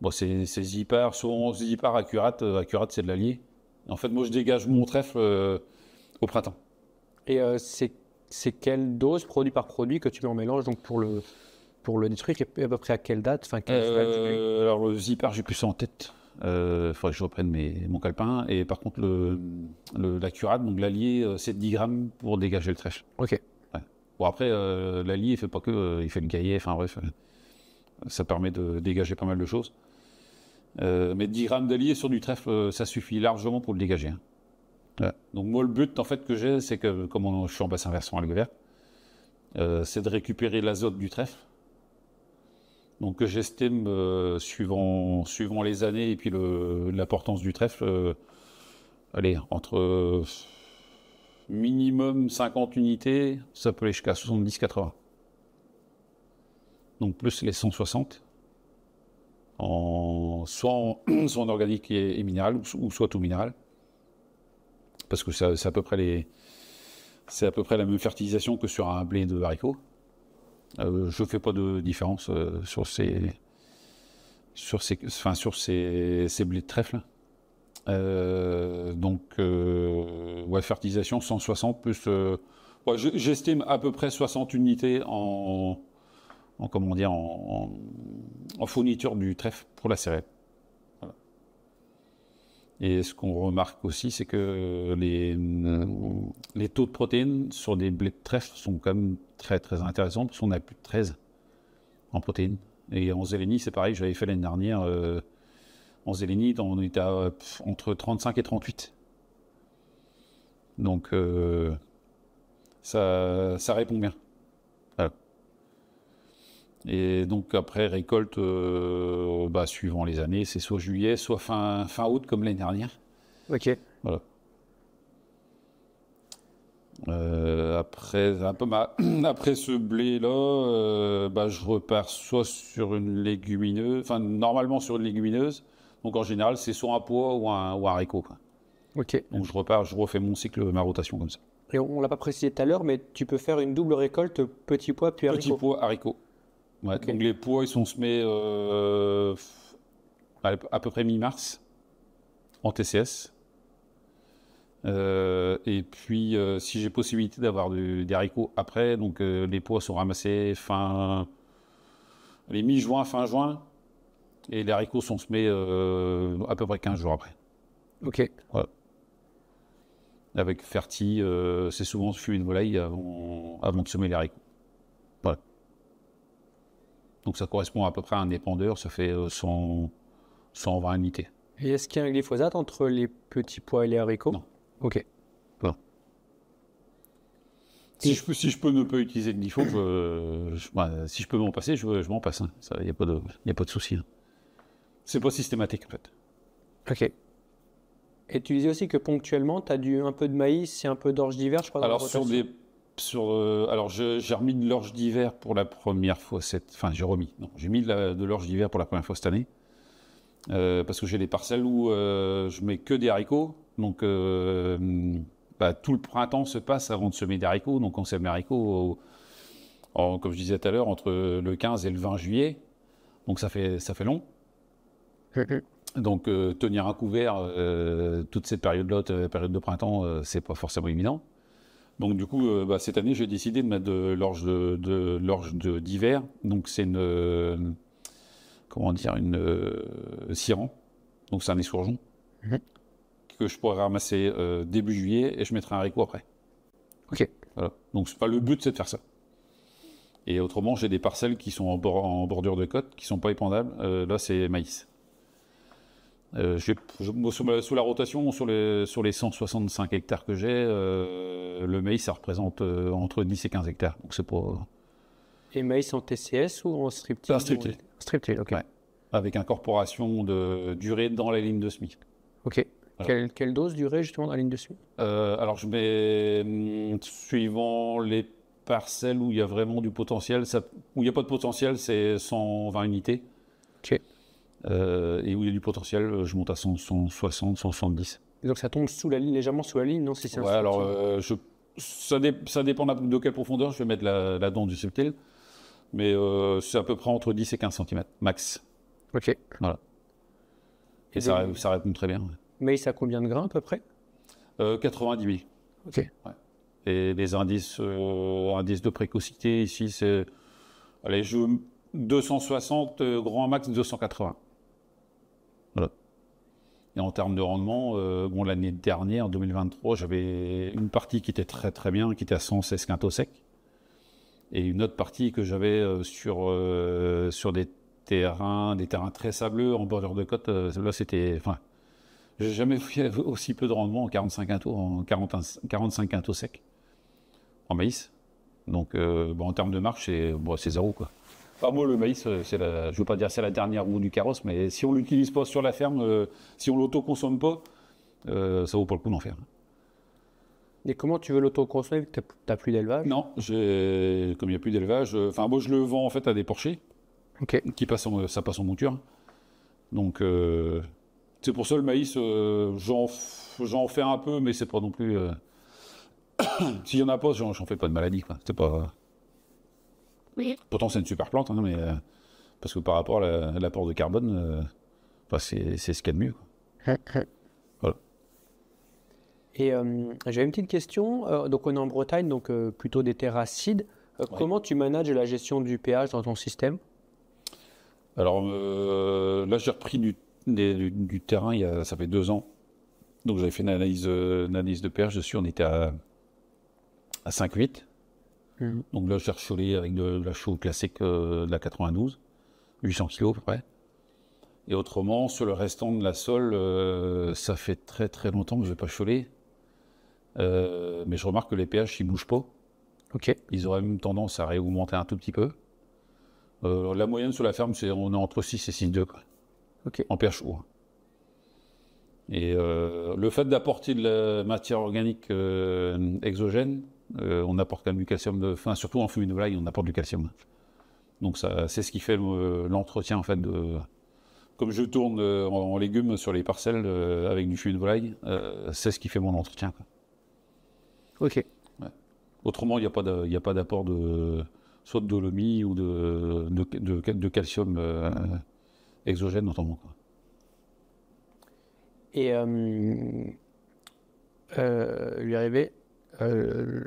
bon, c'est zipar, souvent zipar à curate c'est de l'allier. En fait, moi je dégage mon trèfle au printemps. Et c'est quelle dose, produit par produit, que tu mets en mélange donc pour le pour le détruire et à peu près à quelle date euh, Alors, le Zipper, j'ai plus ça en tête. Il euh, faudrait que je reprenne mon calepin. Et par contre, la curade, donc l'allié, euh, c'est 10 grammes pour dégager le trèfle. Ok. Bon, après, euh, l'allié, il fait pas que. il fait le cahier, enfin bref. Ça permet de dégager pas mal de choses. mais 10 grammes d'allié sur du trèfle, ça suffit largement pour le dégager. Hein. Donc, moi, le but en fait que j'ai, c'est que, comme je suis en bassin versant à verte, c'est de récupérer l'azote du trèfle donc euh, j'estime, euh, suivant, suivant les années et puis l'importance du trèfle, euh, allez, entre minimum 50 unités, ça peut aller jusqu'à 70-80. Donc plus les 160, en, soit, en, organique et, minéral, ou, soit tout minéral. Parce que c'est à peu près les... C'est à peu près la même fertilisation que sur un blé de haricots. Euh, je ne fais pas de différence euh, sur ces sur ces enfin sur ces, blés de trèfle. Euh, donc ouais, fertilisation 160 plus j'estime à peu près 60 unités en, comment dire en, fourniture du trèfle pour la céréale. Et ce qu'on remarque aussi, c'est que les, euh, les, taux de protéines sur des blés de trèfle sont quand même très très intéressants parce qu'on a plus de 13 en protéines. Et en zélénie, c'est pareil, j'avais fait l'année dernière. Euh, en zélénie, on était entre 35 et 38. Donc euh, ça, ça répond bien. Et donc après, récolte, euh, bah, suivant les années, c'est soit juillet, soit fin, fin août, comme l'année dernière. Ok. Voilà. Euh, après, après ce blé-là, euh, bah, je repars soit sur une légumineuse, enfin normalement sur une légumineuse. Donc en général, c'est soit un pois ou un, haricot. Ok. Donc je repars, je refais mon cycle, ma rotation comme ça. Et on, ne l'a pas précisé tout à l'heure, mais tu peux faire une double récolte petit pois puis haricot. Petit pois, haricot les pois ils sont semés euh, à peu près mi-mars en TCS. Euh, et puis, euh, si j'ai possibilité d'avoir des haricots après, donc les pois sont ramassés fin, les mi-juin, fin juin, et les haricots sont semés à peu près 15 jours après. Ok. Avec Ferti, c'est souvent fumé de volaille avant, avant de semer les haricots. Donc ça correspond à peu près à un épandeur, ça fait 100, euh, 120 unités. Et est-ce qu'il y a un glyphosate entre les petits pois et les haricots Non. Ok. Si, je peux, si je peux ne pas utiliser de glyphosate, bah, si je peux m'en passer, je, je m'en passe. Il hein. n'y a pas de, de souci. Hein. C'est pas systématique en fait. Ok. Et tu disais aussi que ponctuellement, tu as du, un peu de maïs et un peu d'orge d'hiver, je crois. Alors, sur des euh, alors j'ai remis de l'orge d'hiver pour la première fois cette, enfin j'ai remis, non, j'ai mis de l'orge d'hiver pour la première fois cette année, euh, parce que j'ai des parcelles où euh, je mets que des haricots, donc bah, tout le printemps se passe avant de semer des haricots, donc on sème les haricots, comme je disais tout à l'heure, entre le 15 et le 20 juillet, donc ça fait ça fait long. Donc tenir un couvert toute cette période-là, période de printemps, c'est pas forcément évident. Donc du coup, euh, bah, cette année, j'ai décidé de mettre de l'orge de, l'orge d'hiver. Donc c'est une, comment dire, une euh, Donc c'est un essourgeon mhm. que je pourrais ramasser euh, début juillet et je mettrai un haricot après. Ok. Voilà. Donc c'est pas le but, c'est de faire ça. Et autrement, j'ai des parcelles qui sont en, bordure de côte, qui sont pas épandables. Euh, là, c'est maïs. Euh, la rotation, sur les, sur les 165 hectares que j'ai, euh, le maïs, ça représente euh, entre 10 et 15 hectares. Donc c'est pour... Et maïs en TCS ou en strip-till En striptease. Strip ok. Avec incorporation de durée dans la ligne de semis. Ok. Quelle, dose durée justement dans la ligne de SMI euh, Alors je mets, mm, suivant les parcelles où il y a vraiment du potentiel, ça, où il n'y a pas de potentiel, c'est 120 unités. Ok. Euh, et où il y a du potentiel, euh, je monte à 160, 170. donc ça tombe sous la ligne, légèrement sous la ligne, non alors euh, je, ça, dépend de quelle profondeur je vais mettre la, la dent du subtil. mais euh, c'est à peu près entre 10 et 15 cm, max. Ok. Voilà. Et, ça, répond très bien. Mais Mais ça combien de grains à peu près euh, 90 000. Ok. Et les indices, de précocité ici, c'est. Allez, je, 260, grand max 280. Et en termes de rendement, euh, bon, l'année dernière, en 2023, j'avais une partie qui était très très bien, qui était à 116 quintaux secs. Et une autre partie que j'avais euh, sur, euh, sur des terrains, des terrains très sableux en bordure de côte, là c'était. Enfin, j'ai jamais fait aussi peu de rendement en 45 quintaux, en en maïs. Donc, bon, en termes de marche, c'est bon, zéro quoi moi, le maïs, euh, c'est la, veux pas dire c'est la dernière roue du carrosse, mais si on l'utilise pas sur la ferme, euh, si on l'autoconsomme pas, euh, ça vaut pas le coup d'en faire. Et comment tu veux l'autoconsommer vu que tu n'as plus d'élevage Non, j'ai, comme il n'y a plus d'élevage, euh, enfin, moi, je le vends en fait à des porchers qui passent en, ça passe en monture. Donc, c'est pour ça le maïs, j'en, j'en fais un peu, mais c'est pas non plus. S'il n'y en a pas, je j'en fais pas de maladie. Quoi. C'est pas. Pourtant, c'est une super plante, hein, mais, euh, parce que par rapport à l'apport de carbone, euh, c'est ce qu'il y a de mieux. Et euh, j'avais une petite question. donc, on est en Bretagne, donc plutôt des terres acides. Comment tu manages la gestion du pH dans ton système Alors là, j'ai repris du, terrain, il y a, ça fait deux ans. Donc j'avais fait une analyse, analyse, de pH dessus, on était à, à 5,8. Mm. Donc là, j'ai recholé avec de, la chaux classique de la 92, 800 kg à peu près. Et autrement, sur le restant de la sole, euh, ça fait très très longtemps que je vais pas choler. Euh, mais je remarque que les pH, ils bougent pas. Ok. Ils auraient même tendance à réaugmenter un tout petit peu. Euh, la moyenne sur la ferme, c'est on est entre 6 et 6,2. Ok. En pH haut. Hein. Et le fait d'apporter de la matière organique exogène, euh, on apporte quand même du calcium, de, fin, surtout en fumée de volaille, on apporte du calcium. Donc ça, c'est ce qui fait l'entretien en fait de. Comme je tourne euh, en, légumes sur les parcelles euh, avec du fumée de volaille, c'est ce qui fait mon entretien. Ok. Autrement, il n'y a pas d'apport de soit dolomie ou de, calcium exogène notamment Et lui arriver euh,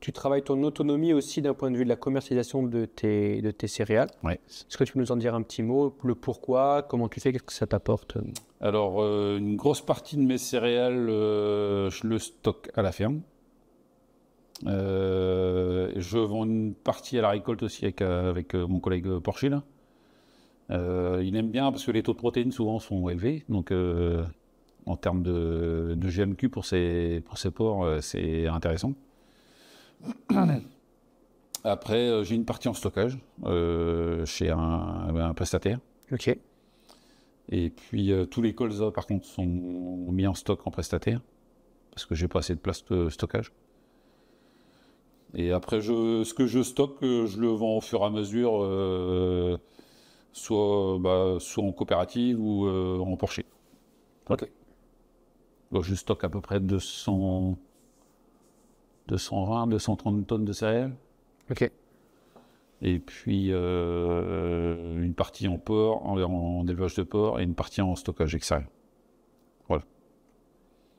tu travailles ton autonomie aussi d'un point de vue de la commercialisation de tes, de tes céréales. Est-ce que tu peux nous en dire un petit mot Le pourquoi Comment tu fais Qu'est-ce que ça t'apporte Alors, euh, une grosse partie de mes céréales, euh, je le stocke à la ferme. je vends une partie à la récolte aussi avec, avec mon collègue Porchil. il aime bien parce que les taux de protéines souvent sont élevés. Donc, en termes de, GMQ pour ces, ports, euh, c'est intéressant. Après, euh, j'ai une partie en stockage euh, chez un, prestataire. Ok. Et puis, tous les colza, par contre, sont mis en stock en prestataire parce que j'ai pas assez de place de stockage. Et après, je, ce que je stocke, je le vends au fur et à mesure, soit, bah, soit en coopérative ou en porcher. Ok je stocke à peu près 200, 220, 230 tonnes de céréales. Ok. Et puis euh, une partie en porc, en, élevage de porc, et une partie en stockage extérieur. Voilà.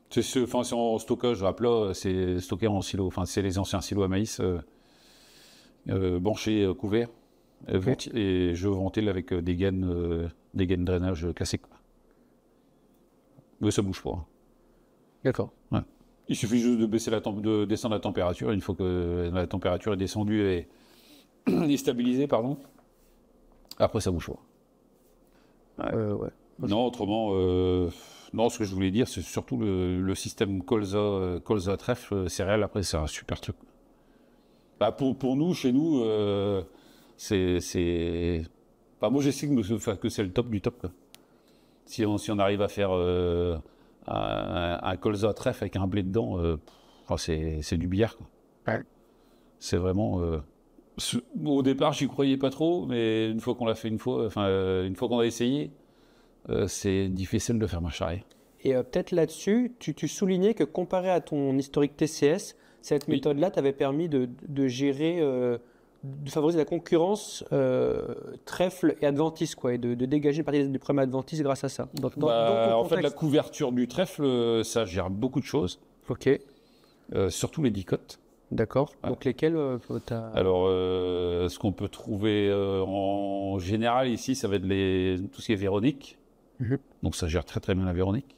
C'est ce, enfin, en stockage à plat, c'est stocké en silo. Enfin, c'est les anciens silos à maïs, euh, euh, branchés, euh, couverts. Euh, et je ventile avec des gaines, des gaines de drainage classiques. Mais ça bouge pas. Hein. Il suffit juste de, baisser la de descendre la température. Une fois que la température est descendue et, stabilisée, pardon, après ça bouge pas. Euh, non, autrement, euh, non, ce que je voulais dire, c'est surtout le, système colza, euh, colza trèfle céréales. Après, c'est un super truc. Bah, pour, nous, chez nous, c'est. Bah, moi, j'estime que, que c'est le top du top. Si, si on arrive à faire. Euh, un, colza trèfle avec un blé dedans, euh, oh, c'est du billard. C'est vraiment. Euh, au départ, j'y croyais pas trop, mais une fois qu'on l'a fait une fois, enfin, une fois qu'on a essayé, c'est difficile de faire marcher. Et peut-être là-dessus, tu, soulignais que comparé à ton historique TCS, cette méthode-là t'avait permis de gérer de favoriser la concurrence euh, trèfle et adventice, quoi, et de, dégager une partie du problème adventice grâce à ça. Bah, en fait, la couverture du trèfle, euh, ça gère beaucoup de choses. Ok. Euh, surtout les dicotes. D'accord. Donc lesquels Alors, ce qu'on peut trouver en général ici, ça va être les, tout ce qui est Véronique. Mhm. Donc ça gère très très bien la Véronique.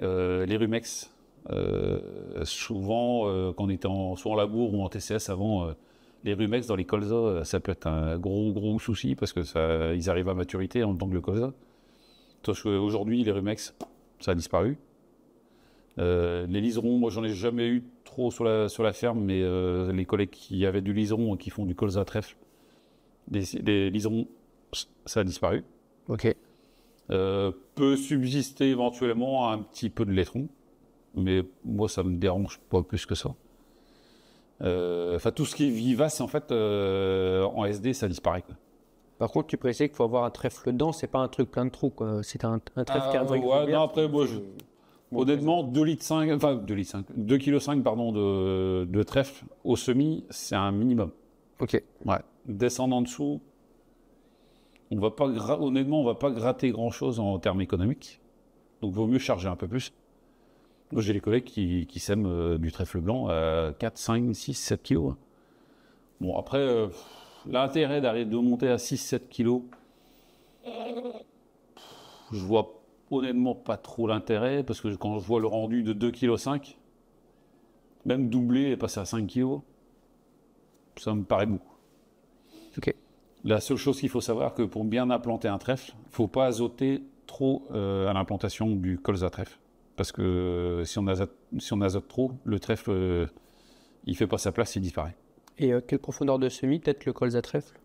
les Rumex. souvent, quand on était soit en labour ou en TCS avant, les rumex dans les colzas, euh, ça peut être un gros, gros souci parce que ça, ils arrivent à maturité en tant que le colza. Sauf qu'aujourd'hui, les rumex, ça a disparu. Euh, les liserons, moi j'en ai jamais eu trop sur la, sur la ferme, mais euh, les collègues qui avaient du liseron et qui font du colza trèfle, les, les liserons, ça a disparu. Ok. peut subsister éventuellement un petit peu de laitron, mais moi ça me dérange pas plus que ça. Euh, enfin, tout ce qui est vivace, en fait, euh, en SD, ça disparaît. Par contre, tu précises qu'il faut avoir un trèfle dedans, c'est pas un truc plein de trous, c'est un, un, trèfle ah, ouais, non, après, honnêtement, 2 5, enfin 2 kg 5 pardon, de, de trèfle au semi, c'est un minimum. Ok. Ouais. Descendre en dessous, on va pas, honnêtement, on va pas gratter grand chose en termes économiques. Donc, vaut mieux charger un peu plus. J'ai des collègues qui, sèment euh, du trèfle blanc à 4, 5, 6, 7 kilos. Hein. Bon, après, euh, l'intérêt d'arrêter de monter à 6, 7 kilos, je vois honnêtement pas trop l'intérêt parce que quand je vois le rendu de 2,5 kg, même doublé et passer à 5 kg, ça me paraît mou. Ok. La seule chose qu'il faut savoir, que pour bien implanter un trèfle, il ne faut pas azoter trop euh, à l'implantation du colza trèfle. Parce que si on, azote, trop, le trèfle, euh, il ne fait pas sa place, il disparaît. Et euh, quelle profondeur de semis, peut-être le colza trèfle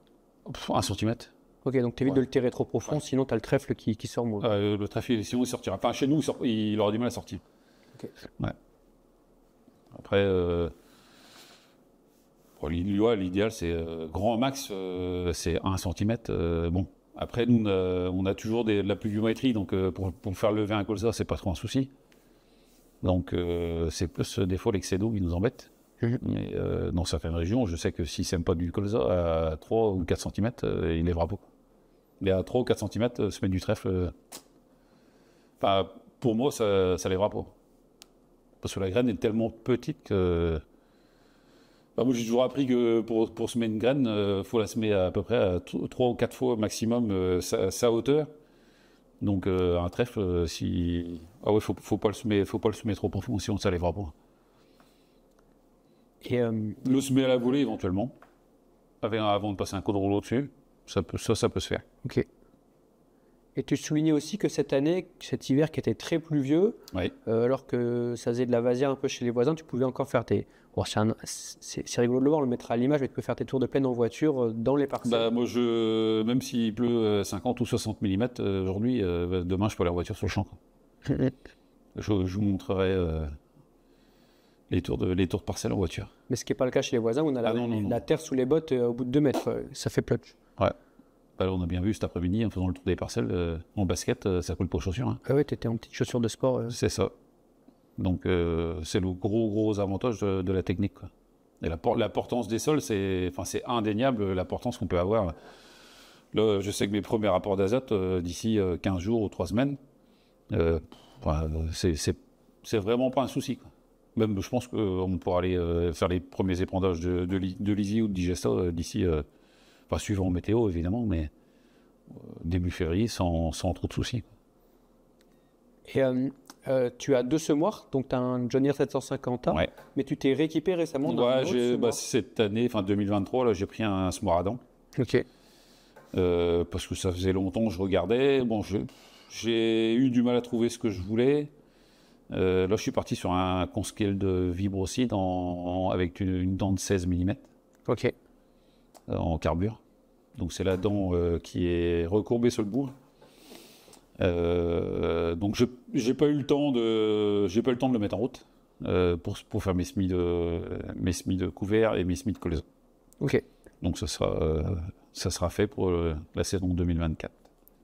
Un centimètre. Ok, donc tu évites de le terrer trop profond, sinon tu as le trèfle qui, sort mauvais. Euh, le trèfle, sinon il sortira. Enfin, chez nous, il, aura du mal à sortir. Ok. Ouais. Après, pour l'idéal, c'est grand max, c'est 1 cm. bon, après, nous, on a, toujours de la pluviométrie, donc pour, pour, faire lever un colza, c'est pas trop un souci. Donc euh, c'est plus euh, des défaut, l'excès d'eau qui nous embête. Mhm. Euh, dans certaines régions, je sais que si c'est pas du colza, à 3 ou 4 cm, il lèvera pas. Mais à 3 ou 4 cm, se du trèfle, enfin, pour moi, ça, ça lèvera pas. Parce que la graine est tellement petite que. moi, j'ai toujours appris que pour, semer une graine, il faut la semer à, peu près à 3 ou 4 fois maximum sa, hauteur donc euh, un trèfle, euh, si ah faut, pas le semer, faut pas le semer trop profond, sinon ça lèvera pas. Et, euh, le semer à la volée éventuellement, avant de passer un coup de rouleau dessus ça peut, ça, ça peut se faire. Ok. Et tu soulignais aussi que cette année, cet hiver qui était très pluvieux, euh, alors que ça faisait de la vasière un peu chez les voisins, tu pouvais encore faire tes. c'est rigolo de le voir, on le mettra à l'image, mais tu peux faire tes tours de plaine en voiture euh, dans les parcelles. Bah, moi, je, même s'il pleut 50 euh, ou 60 mm aujourd'hui, bah, demain, je peux aller en voiture sur le champ. je, vous montrerai les, tours de, les tours de parcelles en voiture. Mais ce qui n'est pas le cas chez les voisins, on a ah la, terre sous les bottes au bout de 2 mètres. Ça fait plutch. Ouais on a bien vu cet après-midi, en faisant le tour des parcelles, euh, en basket, euh, ça coule pour chaussures. Hein. Ah oui, tu étais en petite chaussures de sport. Euh. C'est ça. Donc, c'est le gros, gros avantage de, la technique. Et Et l'importance des sols, c'est enfin, indéniable l'importance qu'on peut avoir. Là, je sais que mes premiers rapports d'azote, d'ici 15 jours ou 3 semaines, euh, c'est vraiment pas un souci. Même, je pense qu'on pourra aller faire les premiers épandages de, de, ou de Digesta d'ici pas suivant météo, évidemment, mais euh, début février sans, sans trop de soucis. Et euh, euh, tu as deux semoirs, donc tu as un John 750A, mais tu t'es rééquipé récemment ouais, bah, Cette année, enfin 2023, là, j'ai pris un, semoir à dents. Ok. parce que ça faisait longtemps que je regardais. Bon, j'ai eu du mal à trouver ce que je voulais. là, je suis parti sur un conscale de vibrocide dans avec une, dent de 16 mm. Ok. En carbure. Donc c'est la dent euh, qui est recourbée sur le bout. Euh, donc je j'ai pas eu le temps de j'ai pas le temps de le mettre en route euh, pour, pour faire mes semis de mes de couvert et mes semis de colaison. Ok. Donc ça sera ça sera fait pour la saison 2024.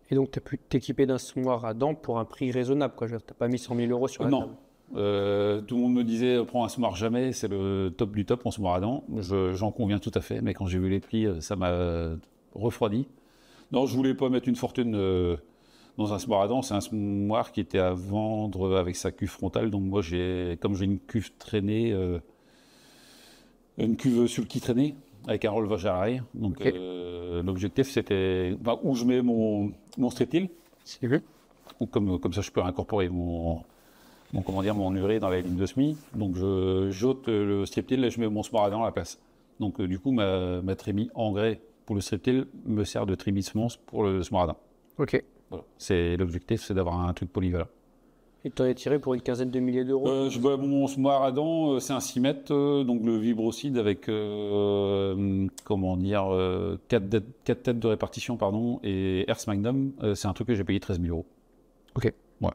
Et donc tu as pu t'équiper d'un semoir à dents pour un prix raisonnable quoi. T'as pas mis 100 000 euros sur la non. tout le monde me disait prends un semoir jamais, c'est le top du top en semoir à dents. J'en conviens tout à fait, mais quand j'ai vu les prix, ça m'a refroidi. Non, je voulais pas mettre une fortune euh, dans un smoir C'est un smoir qui était à vendre avec sa cuve frontale. Donc moi, j'ai, comme j'ai une cuve traînée, euh, une cuve sur le qui traînée avec un relevage à Donc euh, l'objectif, c'était où je mets mon, mon strip Ou comme, comme ça, je peux incorporer mon, mon, comment dire, mon dans la ligne de semi. Donc je j'ôte le strip et je mets mon smaradan à la place. Donc du coup, ma, ma trémie engrais pour le Striptail me sert de semence pour le smaradin. Ok. C'est l'objectif, c'est d'avoir un truc polyvalent. Et tu en as tiré pour une quinzaine de milliers d'euros euh, je, Mon Smaradin, euh, c'est un 6 mètres, euh, donc le vibrocide avec, comment dire, 4, têtes de répartition, pardon, et Earth Magnum, c'est un truc que j'ai payé 13 000 euros. Ok. Ouais.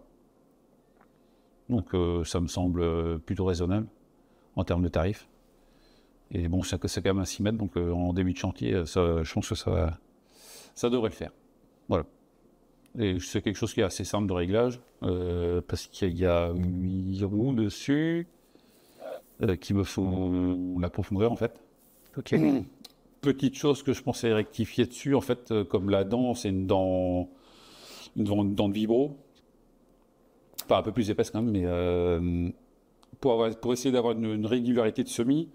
Donc ça me semble plutôt raisonnable en termes de tarifs. Et bon, c'est quand même à 6 mètres, donc euh, en début de chantier, euh, je pense que ça, ça devrait le faire. Voilà. Et c'est quelque chose qui est assez simple de réglage, euh, parce qu'il y a 8 roues dessus, qui me font la profondeur en fait. Ok. Petite chose que je pensais rectifier dessus, en fait, comme la dent, c'est une dent, de vibro, enfin un peu plus épaisse quand même, mais pour, pour essayer d'avoir une régularité de semis,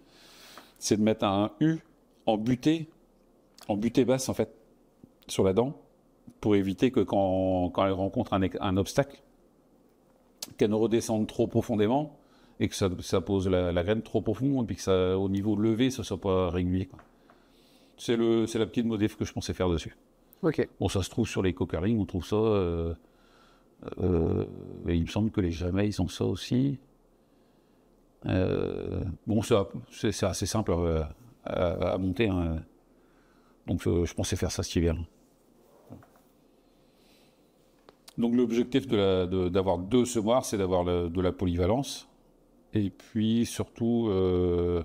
c'est de mettre un U en butée, en butée basse en fait, sur la dent, pour éviter que quand, elle rencontre un, obstacle, qu'elle ne redescende trop profondément et que ça, pose la, graine trop profonde et puis que ça, au niveau levé, ça ne soit pas régulier. C'est la petite modif que je pensais faire dessus. Ok. Bon, ça se trouve sur les coquerlings, on trouve ça. Euh, euh, il me semble que les ils ont ça aussi. Euh, bon, c'est assez simple euh, à, monter. Hein. Donc euh, je, pensais faire ça ce hiver. Donc l'objectif d'avoir de deux semoirs, c'est d'avoir de la polyvalence. Et puis surtout, je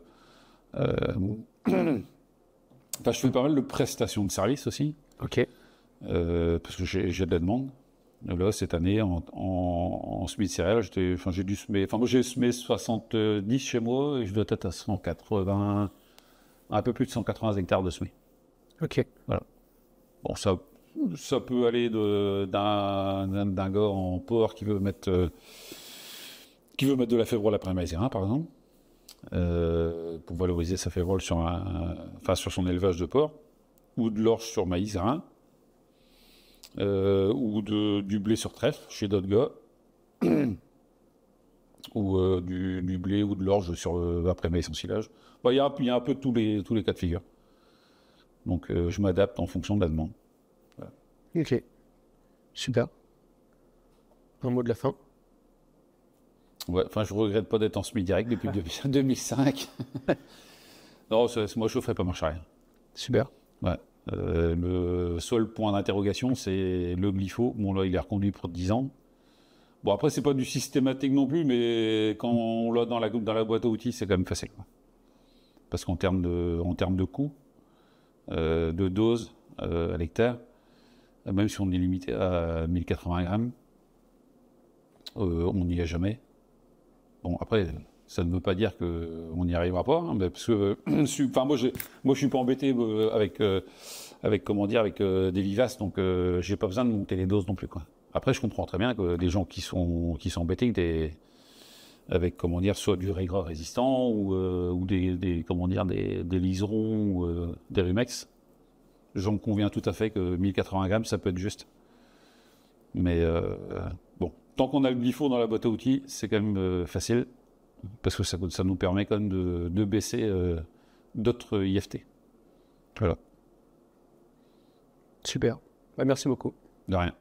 fais pas mal de prestations de services aussi. Ok. parce que j'ai de la demande là, cette année, en, en, semis de céréales, j'ai Enfin, j'ai semé 70 chez moi et je dois être à 180, un peu plus de 180 hectares de semis. Ok. Voilà. Bon, ça, ça peut aller d'un gars en porc qui veut mettre, euh, qui veut mettre de la févrole après un par exemple, euh, pour valoriser sa févrole sur, un, enfin, sur son élevage de porc, ou de l'orge sur maïs Hein. Euh, ou de, du blé sur trèfle chez d'autres gars, ou euh, du, du, blé ou de l'orge sur euh, après mai sans silage. Bah, il y, y, a un peu tous les, tous les cas de figure. Donc je m'adapte en fonction de la demande. Ok. Super. Un mot de la fin. Ouais, enfin, je regrette pas d'être en semi-direct depuis 2005. non, moi, je ne ferai pas marche rien. Super. Ouais. Euh, le seul point d'interrogation, c'est le glypho. Bon, là, il est reconduit pour 10 ans. Bon, après, c'est pas du systématique non plus, mais quand on l'a dans la, boîte à outils, c'est quand même facile. Parce qu'en termes de, en termes de coût, euh, de dose euh, à l'hectare, même si on est limité à 1080 grammes, on n'y est jamais. Bon, après, ça ne veut pas dire qu'on n'y arrivera pas, hein, parce que euh, moi je ne suis pas embêté euh, avec euh, avec comment dire avec des vivaces, donc j'ai pas besoin de monter les doses non plus Après je comprends très bien que des gens qui sont qui sont embêtés avec comment dire soit du régras résistant ou, des, comment dire des, liserons ou des rumex. J'en conviens tout à fait que 1080 grammes ça peut être juste. Mais bon, tant qu'on a le bifond dans la boîte à outils, c'est quand même facile parce que ça, nous permet quand même de, baisser euh, d'autres IFT. Voilà. Super. Bah, merci beaucoup. De rien.